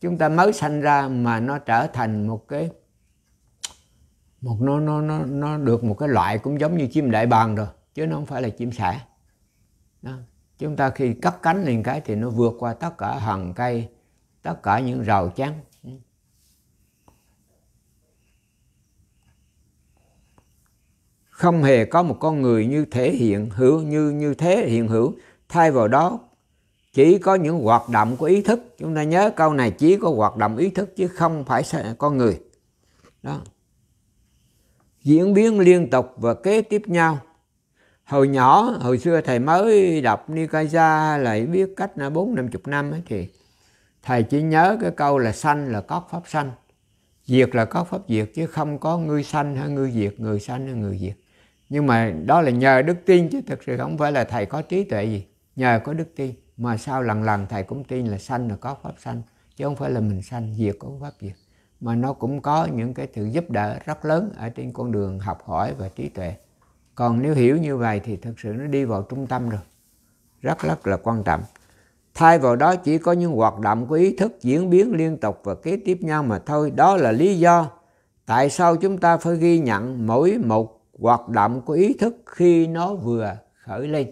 chúng ta mới sanh ra mà nó trở thành một cái một nó nó nó nó được một cái loại cũng giống như chim đại bàng rồi chứ nó không phải là chim sẻ đó. chúng ta khi cắt cánh lên cái thì nó vượt qua tất cả hàng cây tất cả những rào chắn không hề có một con người như thể hiện hữu như như thế hiện hữu thay vào đó chỉ có những hoạt động của ý thức chúng ta nhớ câu này chỉ có hoạt động ý thức chứ không phải con người đó diễn biến liên tục và kế tiếp nhau hồi nhỏ hồi xưa thầy mới đọc Nikaya lại biết cách là bốn năm chục năm ấy thì thầy chỉ nhớ cái câu là sanh là có pháp sanh diệt là có pháp diệt chứ không có người sanh hay người diệt người sanh hay người diệt nhưng mà đó là nhờ đức tin chứ thực sự không phải là thầy có trí tuệ gì nhờ có đức tin mà sau lần lần thầy cũng tin là sanh là có pháp sanh chứ không phải là mình sanh diệt có pháp diệt mà nó cũng có những cái sự giúp đỡ rất lớn ở trên con đường học hỏi và trí tuệ còn nếu hiểu như vậy thì thực sự nó đi vào trung tâm rồi rất rất là quan trọng thay vào đó chỉ có những hoạt động của ý thức diễn biến liên tục và kế tiếp nhau mà thôi đó là lý do tại sao chúng ta phải ghi nhận mỗi một hoạt động của ý thức khi nó vừa khởi lên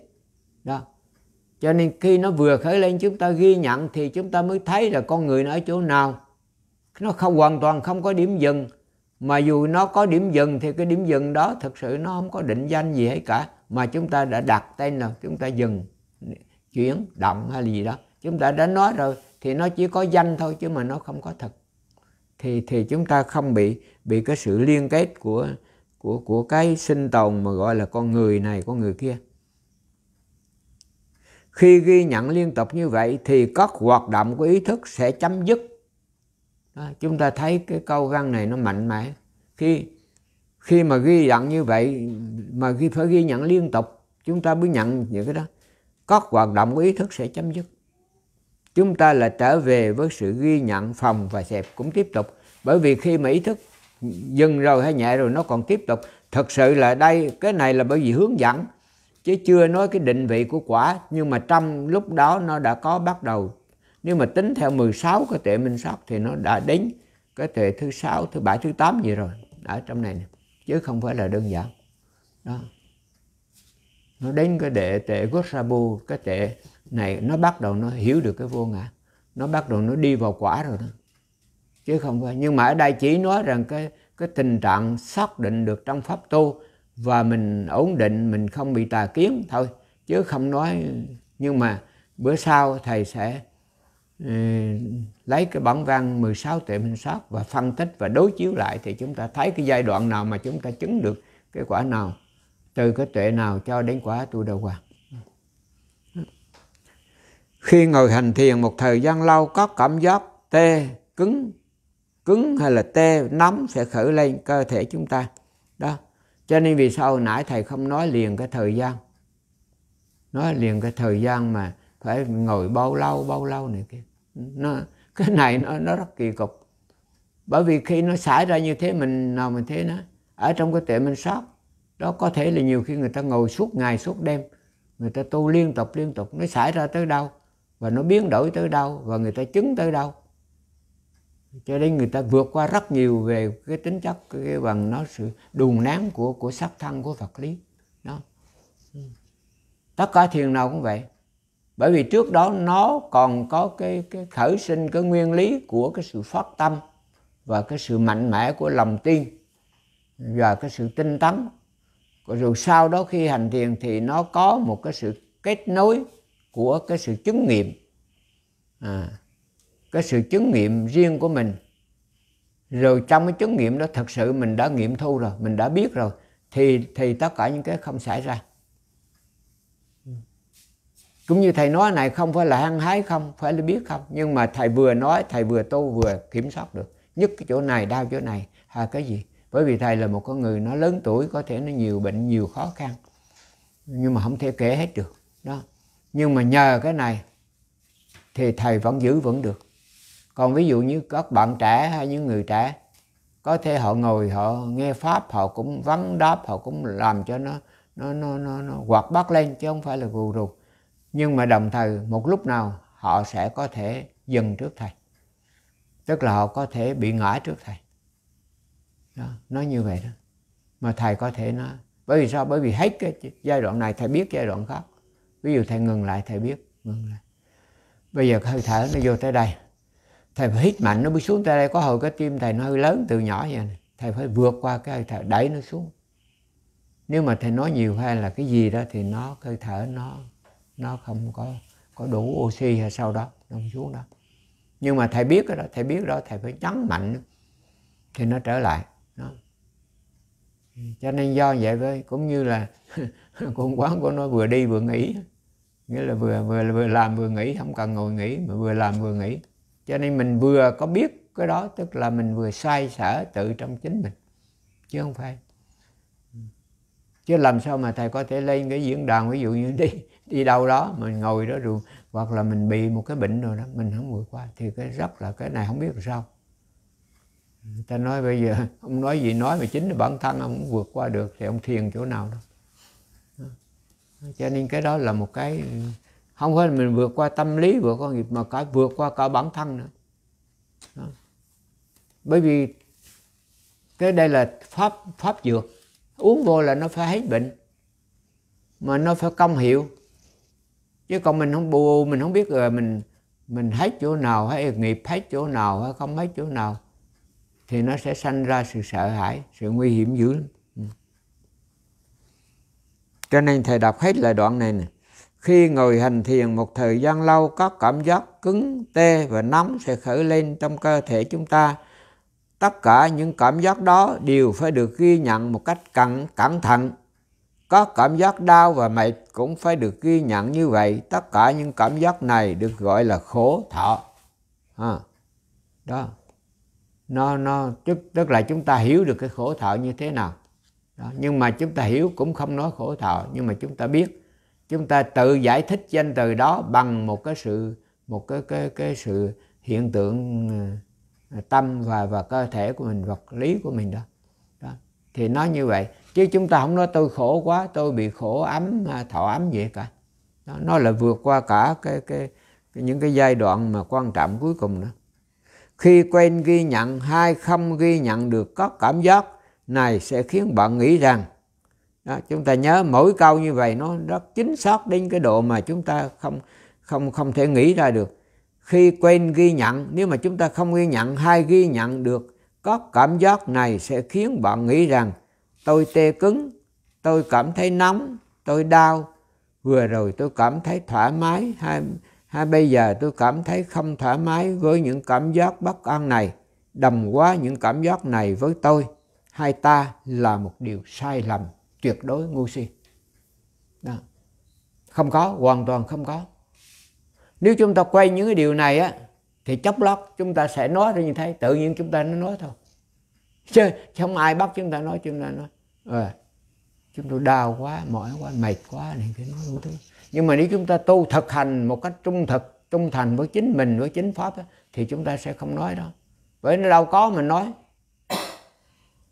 đó cho nên khi nó vừa khởi lên chúng ta ghi nhận thì chúng ta mới thấy là con người nó ở chỗ nào nó không hoàn toàn không có điểm dừng mà dù nó có điểm dừng thì cái điểm dừng đó thực sự nó không có định danh gì hết cả mà chúng ta đã đặt tên là chúng ta dừng chuyển động hay gì đó chúng ta đã nói rồi thì nó chỉ có danh thôi chứ mà nó không có thật thì thì chúng ta không bị bị cái sự liên kết của của của cái sinh tồn mà gọi là con người này con người kia khi ghi nhận liên tục như vậy thì các hoạt động của ý thức sẽ chấm dứt đó, chúng ta thấy cái câu văn này nó mạnh mẽ khi khi mà ghi nhận như vậy mà khi phải ghi nhận liên tục chúng ta mới nhận những cái đó các hoạt động của ý thức sẽ chấm dứt chúng ta là trở về với sự ghi nhận phòng và dẹp cũng tiếp tục bởi vì khi mà ý thức dừng rồi hay nhẹ rồi nó còn tiếp tục thật sự là đây cái này là bởi vì hướng dẫn chứ chưa nói cái định vị của quả nhưng mà trong lúc đó nó đã có bắt đầu nếu mà tính theo 16 cái tệ minh sát thì nó đã đến cái tệ thứ sáu thứ bảy thứ tám gì rồi ở trong này, này chứ không phải là đơn giản đó nó đến cái đệ tệ Gosabu cái tệ này nó bắt đầu nó hiểu được cái vô ngã nó bắt đầu nó đi vào quả rồi đó chứ không phải nhưng mà ở đây chỉ nói rằng cái cái tình trạng xác định được trong pháp tu và mình ổn định mình không bị tà kiến thôi chứ không nói nhưng mà bữa sau thầy sẽ ừ, lấy cái bản văn 16 tiệm hình sát và phân tích và đối chiếu lại thì chúng ta thấy cái giai đoạn nào mà chúng ta chứng được cái quả nào từ cái tuệ nào cho đến quả tu đầu hoàng khi ngồi hành thiền một thời gian lâu có cảm giác tê cứng cứng hay là tê nóng sẽ khởi lên cơ thể chúng ta đó cho nên vì sao nãy thầy không nói liền cái thời gian nói liền cái thời gian mà phải ngồi bao lâu bao lâu này kia nó cái này nó nó rất kỳ cục bởi vì khi nó xảy ra như thế mình nào mình thế nó ở trong cái tệ mình sót đó có thể là nhiều khi người ta ngồi suốt ngày suốt đêm người ta tu liên tục liên tục nó xảy ra tới đâu và nó biến đổi tới đâu và người ta chứng tới đâu cho nên người ta vượt qua rất nhiều về cái tính chất cái bằng nó sự đùn nán của của sắc thân của vật lý đó tất cả thiền nào cũng vậy bởi vì trước đó nó còn có cái, cái khởi sinh cái nguyên lý của cái sự phát tâm và cái sự mạnh mẽ của lòng tin và cái sự tinh tấn rồi sau đó khi hành thiền thì nó có một cái sự kết nối của cái sự chứng nghiệm à, cái sự chứng nghiệm riêng của mình rồi trong cái chứng nghiệm đó thật sự mình đã nghiệm thu rồi mình đã biết rồi thì thì tất cả những cái không xảy ra cũng như thầy nói này không phải là hăng hái không phải là biết không nhưng mà thầy vừa nói thầy vừa tu vừa kiểm soát được nhất cái chỗ này đau chỗ này hay à, cái gì bởi vì thầy là một con người nó lớn tuổi có thể nó nhiều bệnh nhiều khó khăn nhưng mà không thể kể hết được đó nhưng mà nhờ cái này thì thầy vẫn giữ vẫn được còn ví dụ như các bạn trẻ hay những người trẻ có thể họ ngồi họ nghe pháp họ cũng vắng đáp họ cũng làm cho nó nó nó nó, nó quạt bắt lên chứ không phải là gù rụt nhưng mà đồng thời một lúc nào họ sẽ có thể dừng trước thầy tức là họ có thể bị ngã trước thầy đó, nói như vậy đó mà thầy có thể nói bởi vì sao bởi vì hết cái giai đoạn này thầy biết giai đoạn khác ví dụ thầy ngừng lại thầy biết ngừng lại bây giờ hơi thở nó vô tới đây thầy phải hít mạnh nó mới xuống ra đây có hồi cái tim thầy nó hơi lớn từ nhỏ vậy này. thầy phải vượt qua cái hơi thở đẩy nó xuống nếu mà thầy nói nhiều hay là cái gì đó thì nó hơi thở nó nó không có có đủ oxy hay sau đó nó không xuống đó nhưng mà thầy biết cái đó thầy biết đó thầy phải chấn mạnh thì nó trở lại đó. cho nên do vậy với cũng như là [laughs] con quán của nó vừa đi vừa nghỉ nghĩa là vừa vừa vừa làm vừa nghỉ không cần ngồi nghỉ mà vừa làm vừa nghỉ cho nên mình vừa có biết cái đó tức là mình vừa sai sở tự trong chính mình chứ không phải chứ làm sao mà thầy có thể lên cái diễn đàn ví dụ như đi đi đâu đó mình ngồi đó rồi hoặc là mình bị một cái bệnh rồi đó mình không vượt qua thì cái rất là cái này không biết làm sao người ta nói bây giờ ông nói gì nói mà chính là bản thân ông cũng vượt qua được thì ông thiền chỗ nào đâu cho nên cái đó là một cái không phải là mình vượt qua tâm lý vượt qua nghiệp mà cả vượt qua cả bản thân nữa đó. bởi vì cái đây là pháp pháp dược uống vô là nó phải hết bệnh mà nó phải công hiệu chứ còn mình không bù mình không biết rồi mình mình hết chỗ nào hay nghiệp hết chỗ nào hay không hết chỗ nào thì nó sẽ sanh ra sự sợ hãi sự nguy hiểm dữ lắm ừ. cho nên thầy đọc hết lại đoạn này nè khi ngồi hành thiền một thời gian lâu, các cảm giác cứng, tê và nóng sẽ khởi lên trong cơ thể chúng ta. Tất cả những cảm giác đó đều phải được ghi nhận một cách cẩn cẩn thận. Các cảm giác đau và mệt cũng phải được ghi nhận như vậy. Tất cả những cảm giác này được gọi là khổ thọ. À, đó nó nó tức, tức là chúng ta hiểu được cái khổ thọ như thế nào đó. nhưng mà chúng ta hiểu cũng không nói khổ thọ nhưng mà chúng ta biết chúng ta tự giải thích danh từ đó bằng một cái sự một cái cái cái sự hiện tượng ờ, tâm và và cơ thể của mình vật lý của mình đó. đó thì nói như vậy chứ chúng ta không nói tôi khổ quá tôi bị khổ ấm à, thọ ấm gì cả đó, nó là vượt qua cả cái, cái cái những cái giai đoạn mà quan trọng cuối cùng nữa khi quên ghi nhận hay không ghi nhận được các cảm giác này sẽ khiến bạn nghĩ rằng đó, chúng ta nhớ mỗi câu như vậy nó rất chính xác đến cái độ mà chúng ta không không không thể nghĩ ra được khi quên ghi nhận nếu mà chúng ta không ghi nhận hay ghi nhận được có cảm giác này sẽ khiến bạn nghĩ rằng tôi tê cứng tôi cảm thấy nóng tôi đau vừa rồi tôi cảm thấy thoải mái hay hay bây giờ tôi cảm thấy không thoải mái với những cảm giác bất an này đầm quá những cảm giác này với tôi hai ta là một điều sai lầm tuyệt đối ngu si đó. không có hoàn toàn không có nếu chúng ta quay những cái điều này á thì chấp lót chúng ta sẽ nói ra như thế tự nhiên chúng ta nó nói thôi chứ không ai bắt chúng ta nói chúng ta nói à, chúng tôi đau quá mỏi quá mệt quá này cái nói đủ thứ nhưng mà nếu chúng ta tu thực hành một cách trung thực trung thành với chính mình với chính pháp á, thì chúng ta sẽ không nói đâu bởi nó đâu có mà nói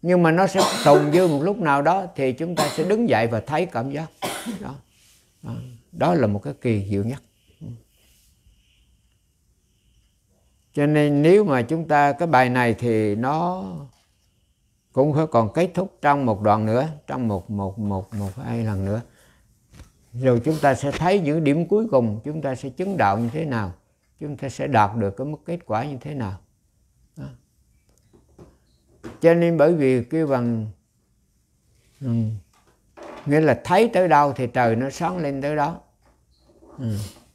nhưng mà nó sẽ tồn dư một lúc nào đó thì chúng ta sẽ đứng dậy và thấy cảm giác đó đó là một cái kỳ diệu nhất cho nên nếu mà chúng ta cái bài này thì nó cũng phải còn kết thúc trong một đoạn nữa trong một một một một hai lần nữa rồi chúng ta sẽ thấy những điểm cuối cùng chúng ta sẽ chứng đạo như thế nào chúng ta sẽ đạt được cái mức kết quả như thế nào cho nên bởi vì cái bằng ừ. nghĩa là thấy tới đâu thì trời nó sáng lên tới đó ừ.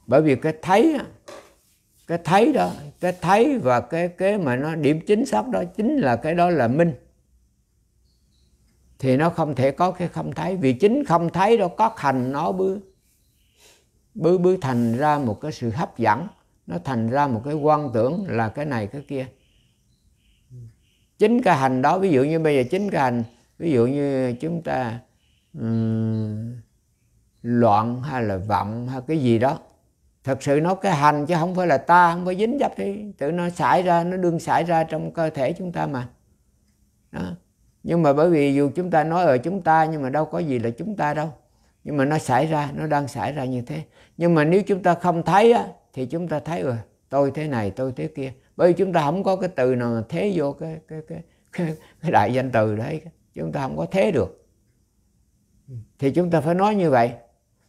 bởi vì cái thấy cái thấy đó cái thấy và cái cái mà nó điểm chính xác đó chính là cái đó là minh thì nó không thể có cái không thấy vì chính không thấy đó có hành nó bứa bứa bứa thành ra một cái sự hấp dẫn nó thành ra một cái quan tưởng là cái này cái kia chính cái hành đó ví dụ như bây giờ chính cái hành ví dụ như chúng ta um, loạn hay là vọng hay cái gì đó thật sự nó cái hành chứ không phải là ta không phải dính dấp thì tự nó xảy ra nó đương xảy ra trong cơ thể chúng ta mà đó. nhưng mà bởi vì dù chúng ta nói ở chúng ta nhưng mà đâu có gì là chúng ta đâu nhưng mà nó xảy ra nó đang xảy ra như thế nhưng mà nếu chúng ta không thấy á, thì chúng ta thấy rồi tôi thế này tôi thế kia bởi vì chúng ta không có cái từ nào thế vô cái cái cái cái, cái đại danh từ đấy chúng ta không có thế được thì chúng ta phải nói như vậy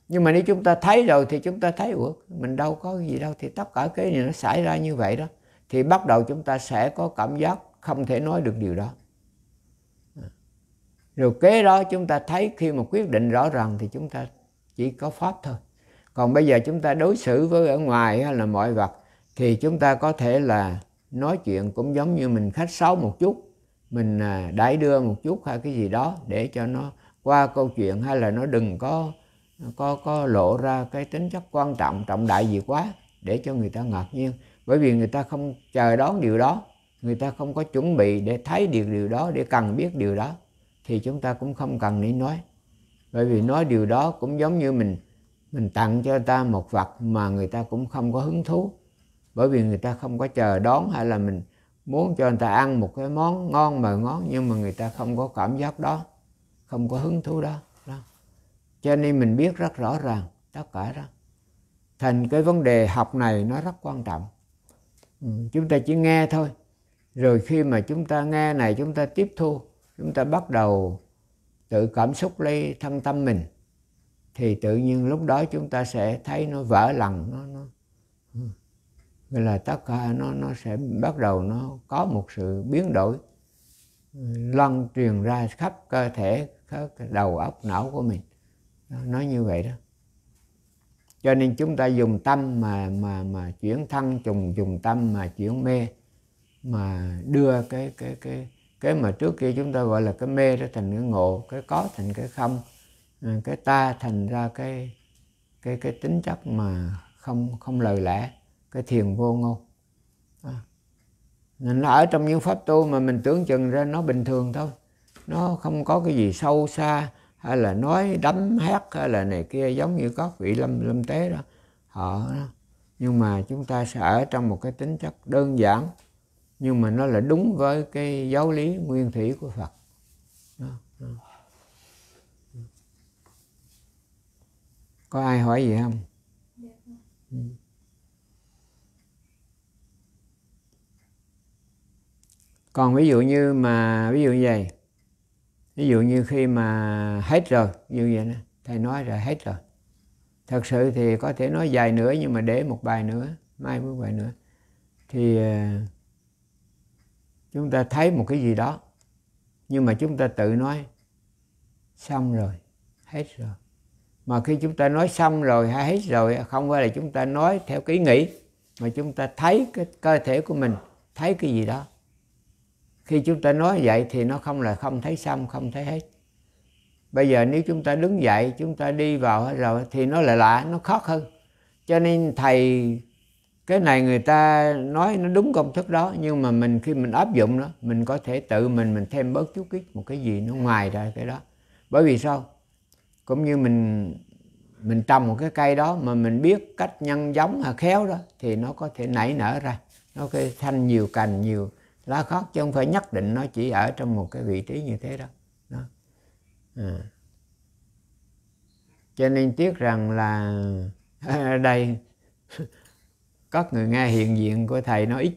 nhưng mà nếu chúng ta thấy rồi thì chúng ta thấy ủa mình đâu có gì đâu thì tất cả cái gì nó xảy ra như vậy đó thì bắt đầu chúng ta sẽ có cảm giác không thể nói được điều đó rồi kế đó chúng ta thấy khi mà quyết định rõ ràng thì chúng ta chỉ có pháp thôi còn bây giờ chúng ta đối xử với ở ngoài hay là mọi vật thì chúng ta có thể là nói chuyện cũng giống như mình khách sáo một chút mình à, đãi đưa một chút hay cái gì đó để cho nó qua câu chuyện hay là nó đừng có có có lộ ra cái tính chất quan trọng trọng đại gì quá để cho người ta ngạc nhiên bởi vì người ta không chờ đón điều đó người ta không có chuẩn bị để thấy điều điều đó để cần biết điều đó thì chúng ta cũng không cần nên nói bởi vì nói điều đó cũng giống như mình mình tặng cho người ta một vật mà người ta cũng không có hứng thú bởi vì người ta không có chờ đón hay là mình muốn cho người ta ăn một cái món ngon mà ngon nhưng mà người ta không có cảm giác đó không có hứng thú đó, đó. cho nên mình biết rất rõ ràng tất cả đó thành cái vấn đề học này nó rất quan trọng ừ, chúng ta chỉ nghe thôi rồi khi mà chúng ta nghe này chúng ta tiếp thu chúng ta bắt đầu tự cảm xúc lấy thân tâm mình thì tự nhiên lúc đó chúng ta sẽ thấy nó vỡ lòng nó, nó. Ừ vậy là tất cả nó nó sẽ bắt đầu nó có một sự biến đổi lan truyền ra khắp cơ thể khắp đầu óc não của mình nói như vậy đó cho nên chúng ta dùng tâm mà mà mà chuyển thân trùng dùng tâm mà chuyển mê mà đưa cái cái cái cái mà trước kia chúng ta gọi là cái mê đó thành cái ngộ cái có thành cái không à, cái ta thành ra cái cái cái tính chất mà không không lời lẽ cái thiền vô ngôn à. nên là ở trong những pháp tu mà mình tưởng chừng ra nó bình thường thôi nó không có cái gì sâu xa hay là nói đấm hát hay là này kia giống như các vị lâm lâm tế đó họ đó. nhưng mà chúng ta sẽ ở trong một cái tính chất đơn giản nhưng mà nó là đúng với cái giáo lý nguyên thủy của Phật đó, có ai hỏi gì không? Dạ. Ừ. còn ví dụ như mà ví dụ như vậy ví dụ như khi mà hết rồi như vậy đó thầy nói rồi hết rồi thật sự thì có thể nói dài nữa nhưng mà để một bài nữa mai một bài nữa thì ờ, chúng ta thấy một cái gì đó nhưng mà chúng ta tự nói xong rồi hết rồi mà khi chúng ta nói xong rồi hay hết rồi không phải là chúng ta nói theo ý nghĩ mà chúng ta thấy cái cơ thể của mình thấy cái gì đó khi chúng ta nói vậy thì nó không là không thấy xong không thấy hết bây giờ nếu chúng ta đứng dậy chúng ta đi vào rồi thì nó lại lạ nó khó hơn cho nên thầy cái này người ta nói nó đúng công thức đó nhưng mà mình khi mình áp dụng nó mình có thể tự mình mình thêm bớt chút ít một cái gì nó ngoài ra cái đó bởi vì sao cũng như mình mình trồng một cái cây đó mà mình biết cách nhân giống hoặc khéo đó thì nó có thể nảy nở ra nó cái thanh nhiều cành nhiều lá khót chứ không phải nhất định nó chỉ ở trong một cái vị trí như thế đó, đó. À. cho nên tiếc rằng là ở [laughs] đây các người nghe hiện diện của thầy nó ít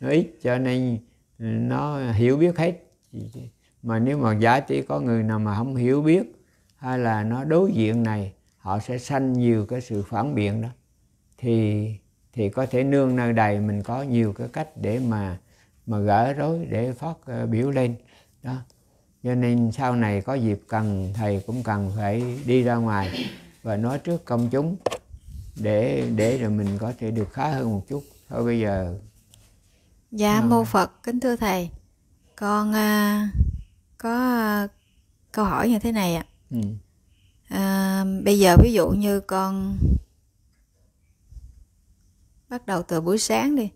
nó ít cho nên nó hiểu biết hết mà nếu mà giả chỉ có người nào mà không hiểu biết hay là nó đối diện này họ sẽ sanh nhiều cái sự phản biện đó thì thì có thể nương nơi đầy mình có nhiều cái cách để mà mà gỡ rối để phát ờ, biểu lên đó cho nên sau này có dịp cần thầy cũng cần phải đi ra ngoài và nói trước công chúng để để rồi mình có thể được khá hơn một chút thôi bây giờ dạ mô phật kính thưa thầy con à, có à, câu hỏi như thế này ạ ừ. à, bây giờ ví dụ như con bắt đầu từ buổi sáng đi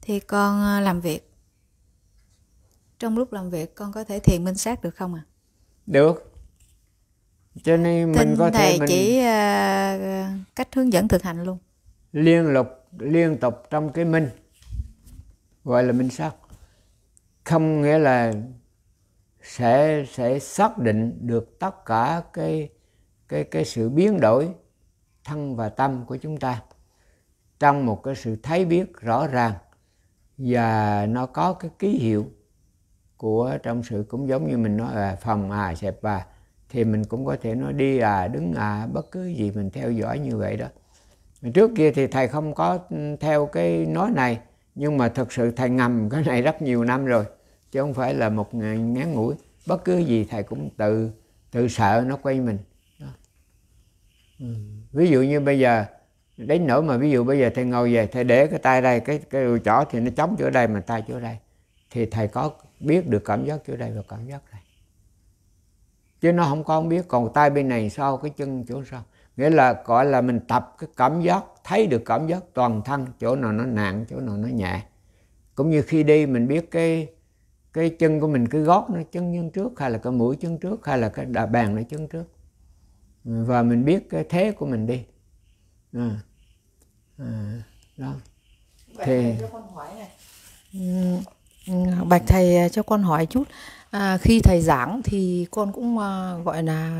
thì con làm việc trong lúc làm việc con có thể thiền minh sát được không ạ à? được cho nên Thinh mình có thầy thể mình chỉ uh, cách hướng dẫn thực hành luôn liên lục liên tục trong cái minh gọi là minh sát không nghĩa là sẽ sẽ xác định được tất cả cái cái cái sự biến đổi thân và tâm của chúng ta trong một cái sự thấy biết rõ ràng và nó có cái ký hiệu của trong sự cũng giống như mình nói à, phòng à sẹp à thì mình cũng có thể nói đi à đứng à bất cứ gì mình theo dõi như vậy đó trước kia thì thầy không có ừ, theo cái nói này nhưng mà thật sự thầy ngầm [laughs] cái này rất nhiều năm rồi chứ không phải là một ngày ngắn ngủi bất cứ gì thầy cũng tự tự sợ nó quay mình đó. Ừ. ví dụ như bây giờ đến nỗi mà ví dụ bây giờ thầy ngồi về thầy để cái tay đây cái cái chỗ thì nó chống chỗ đây mà tay chỗ đây thì thầy có biết được cảm giác chỗ đây và cảm giác này chứ nó không có không biết còn tay bên này sau cái chân chỗ sau nghĩa là gọi là mình tập cái cảm giác thấy được cảm giác toàn thân chỗ nào nó nặng chỗ nào nó nhẹ cũng như khi đi mình biết cái cái chân của mình cái gót nó chân chân trước hay là cái mũi chân trước hay là cái đà bàn nó chân trước và mình biết cái thế của mình đi à. À. đó Vậy cho con hỏi này ừ. Ừ, Bạch thầy à, cho con hỏi chút à, khi thầy giảng thì con cũng à, gọi là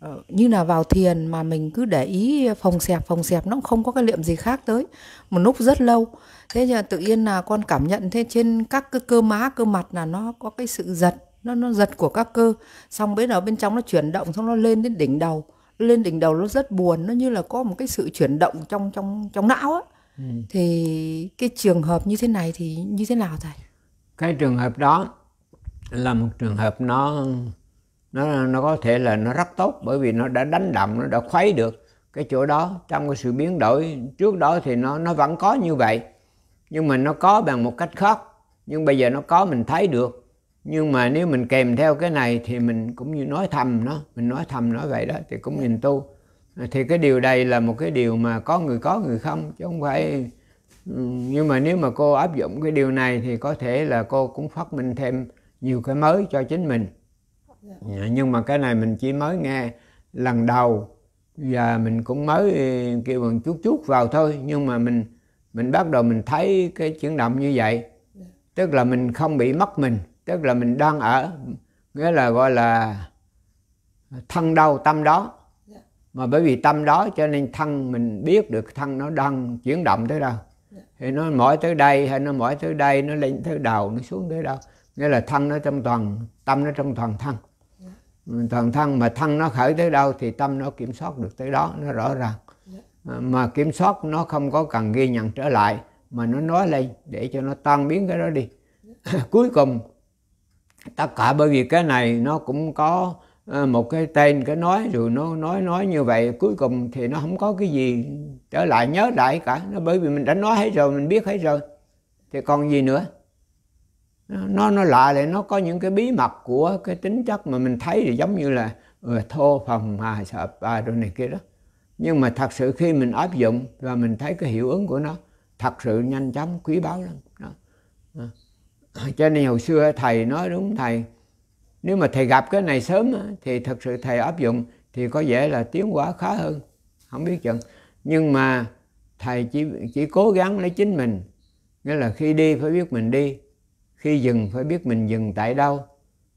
ờ, như là vào thiền mà mình cứ để ý phòng xẹp phòng xẹp nó cũng không có cái niệm gì khác tới một lúc rất lâu thế là tự nhiên là con cảm nhận thế trên các cơ, cơ má cơ mặt là nó có cái sự giật nó nó giật của các cơ xong bên ở bên trong nó chuyển động xong nó lên đến đỉnh đầu lên đỉnh đầu nó rất buồn nó như là có một cái sự chuyển động trong trong trong não á ừ. thì cái trường hợp như thế này thì như thế nào thầy cái trường hợp đó là một trường hợp nó nó nó có thể là nó rất tốt bởi vì nó đã đánh động nó đã khuấy được cái chỗ đó trong cái sự biến đổi trước đó thì nó nó vẫn có như vậy nhưng mà nó có bằng một cách khác nhưng bây giờ nó có mình thấy được nhưng mà nếu mình kèm theo cái này thì mình cũng như nói thầm nó mình nói thầm nói vậy đó thì cũng nhìn tu thì cái điều đây là một cái điều mà có người có người không chứ không phải nhưng mà nếu mà cô áp dụng cái điều này thì có thể là cô cũng phát minh thêm nhiều cái mới cho chính mình dạ. Dạ, nhưng mà cái này mình chỉ mới nghe lần đầu và mình cũng mới ờ, kêu bằng chút chút vào thôi nhưng mà mình mình bắt đầu mình thấy cái chuyển động như vậy dạ. tức là mình không bị mất mình tức là mình đang ở nghĩa là gọi là thân đâu tâm đó mà bởi vì tâm đó cho nên thân mình biết được thân nó đang chuyển động tới đâu thì nó mỏi tới đây hay nó mỏi tới đây nó lên tới đầu nó xuống tới đâu nghĩa là thân nó trong toàn tâm nó trong toàn thân dạ. toàn thân mà thân nó khởi tới đâu thì tâm nó kiểm soát được tới đó nó rõ ràng dạ. ờ, mà kiểm soát nó không có cần ghi nhận trở lại mà nó nói lên để cho nó tan biến cái đó đi dạ. [coughs] cuối cùng tất cả bởi vì cái này nó cũng có Ờ, một cái tên cái nói rồi nó nói nói như vậy cuối cùng thì nó không có cái gì trở lại nhớ lại cả nó bởi vì mình đã nói hết rồi mình biết hết rồi thì còn gì nữa nó nó lạ lại nó có những cái bí mật của cái tính chất mà mình thấy thì giống như là ừ, thô phòng mà sập à, rồi này kia đó nhưng mà thật sự khi mình áp dụng và mình thấy cái hiệu ứng của nó thật sự nhanh chóng quý báu lắm đó. Ờ. cho nên hồi xưa thầy nói đúng thầy nếu mà thầy gặp cái này sớm thì thật sự thầy áp dụng thì có vẻ là tiến hóa khá hơn không biết chừng nhưng mà thầy chỉ chỉ cố gắng lấy chính mình nghĩa là khi đi phải biết mình đi khi dừng phải biết mình dừng tại đâu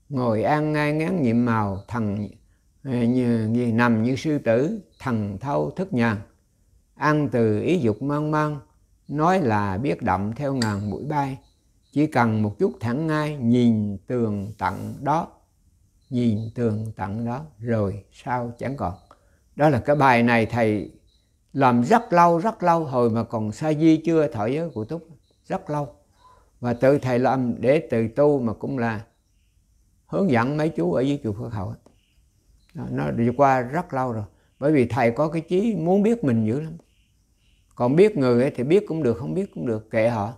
ngồi an ngay ngán nhiệm màu thần ờ, như, như, nằm như sư tử thần thâu thức nhàn ăn từ ý dục mang mang nói là biết động theo ngàn mũi bay chỉ cần một chút thẳng ngay nhìn tường tận đó nhìn tường tận đó rồi sao chẳng còn đó là cái bài này thầy làm rất lâu rất lâu hồi mà còn sa di chưa thọ giới của túc rất lâu và tự thầy làm để từ tu mà cũng là hướng dẫn mấy chú ở dưới chùa Phước Hậu đó, nó đi qua rất lâu rồi bởi vì thầy có cái chí muốn biết mình dữ lắm còn biết người ấy thì biết cũng được không biết cũng được kệ họ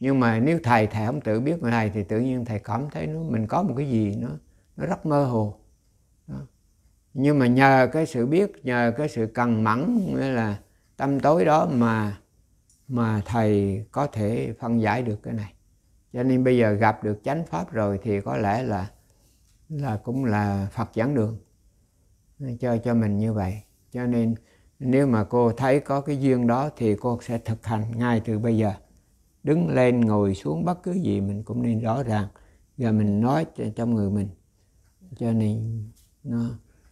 nhưng mà nếu thầy thầy không tự biết người này thì tự nhiên thầy cảm thấy nó mình có một cái gì nó nó rất mơ hồ đó. nhưng mà nhờ cái sự biết nhờ cái sự cần mẫn nghĩa là tâm tối đó mà mà thầy có thể phân giải được cái này cho nên bây giờ gặp được chánh pháp rồi thì có lẽ là là cũng là phật giảng đường cho cho mình như vậy cho nên nếu mà cô thấy có cái duyên đó thì cô sẽ thực hành ngay từ bây giờ đứng lên ngồi xuống bất cứ gì mình cũng nên rõ ràng và mình nói cho trong người mình cho nên nó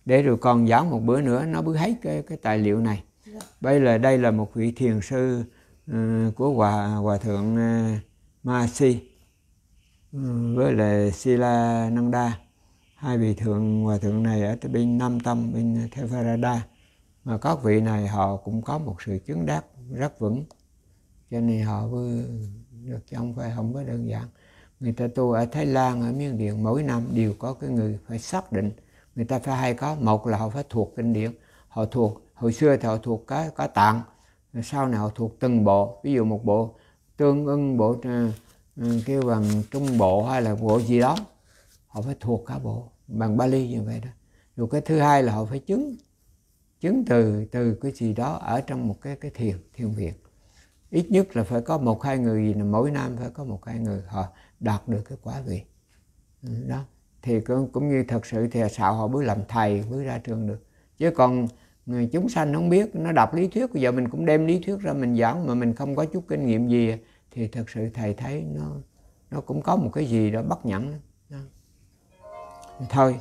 để rồi con giáo một bữa nữa nó mới thấy cái cái tài liệu này dạ. bây giờ đây là một vị thiền sư uh, của hòa hòa thượng uh, Si uh, với là Sila Nanda hai vị thượng hòa thượng này ở bên Nam Tâm bên Thevarada mà các vị này họ cũng có một sự chứng đáp rất vững cho nên họ mới được trong không phải không có đơn giản người ta tu ở Thái Lan ở miên Điện mỗi năm đều có cái người phải xác định người ta phải hay có một là họ phải thuộc kinh điển họ thuộc hồi xưa thì họ thuộc cái cả tạng sau này họ thuộc từng bộ ví dụ một bộ tương ưng bộ uh, kêu bằng trung bộ hay là bộ gì đó họ phải thuộc cả bộ bằng Bali như vậy đó rồi cái thứ hai là họ phải chứng chứng từ từ cái gì đó ở trong một cái cái thiền thiền viện ít nhất là phải có một hai người gì là mỗi năm phải có một hai người họ đạt được cái quả vị ừ, đó thì cũng, cũng như thật sự thì sao họ mới làm thầy mới ra trường được chứ còn người chúng sanh không biết nó đọc lý thuyết bây giờ mình cũng đem lý thuyết ra mình giảng mà mình không có chút kinh nghiệm gì thì thật sự thầy thấy nó nó cũng có một cái gì đó bất nhẫn đó. thôi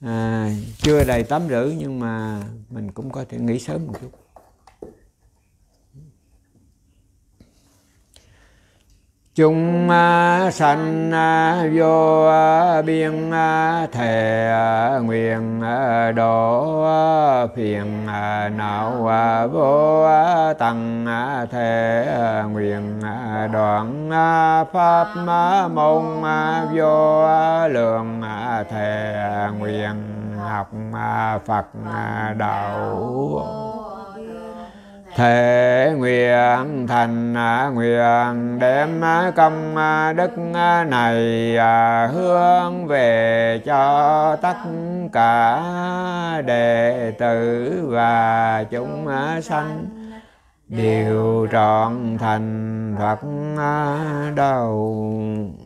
à, chưa đầy tám rưỡi nhưng mà mình cũng có thể nghĩ sớm một chút chúng sanh vô biên thề nguyện độ phiền não vô tăng thề nguyện đoạn pháp môn vô lượng thề nguyện học à, phật à, đạo Thể nguyện thành à, nguyện đem công à, đức này à, hướng về cho tất cả đệ tử và chúng sanh đều trọn thành Phật đầu.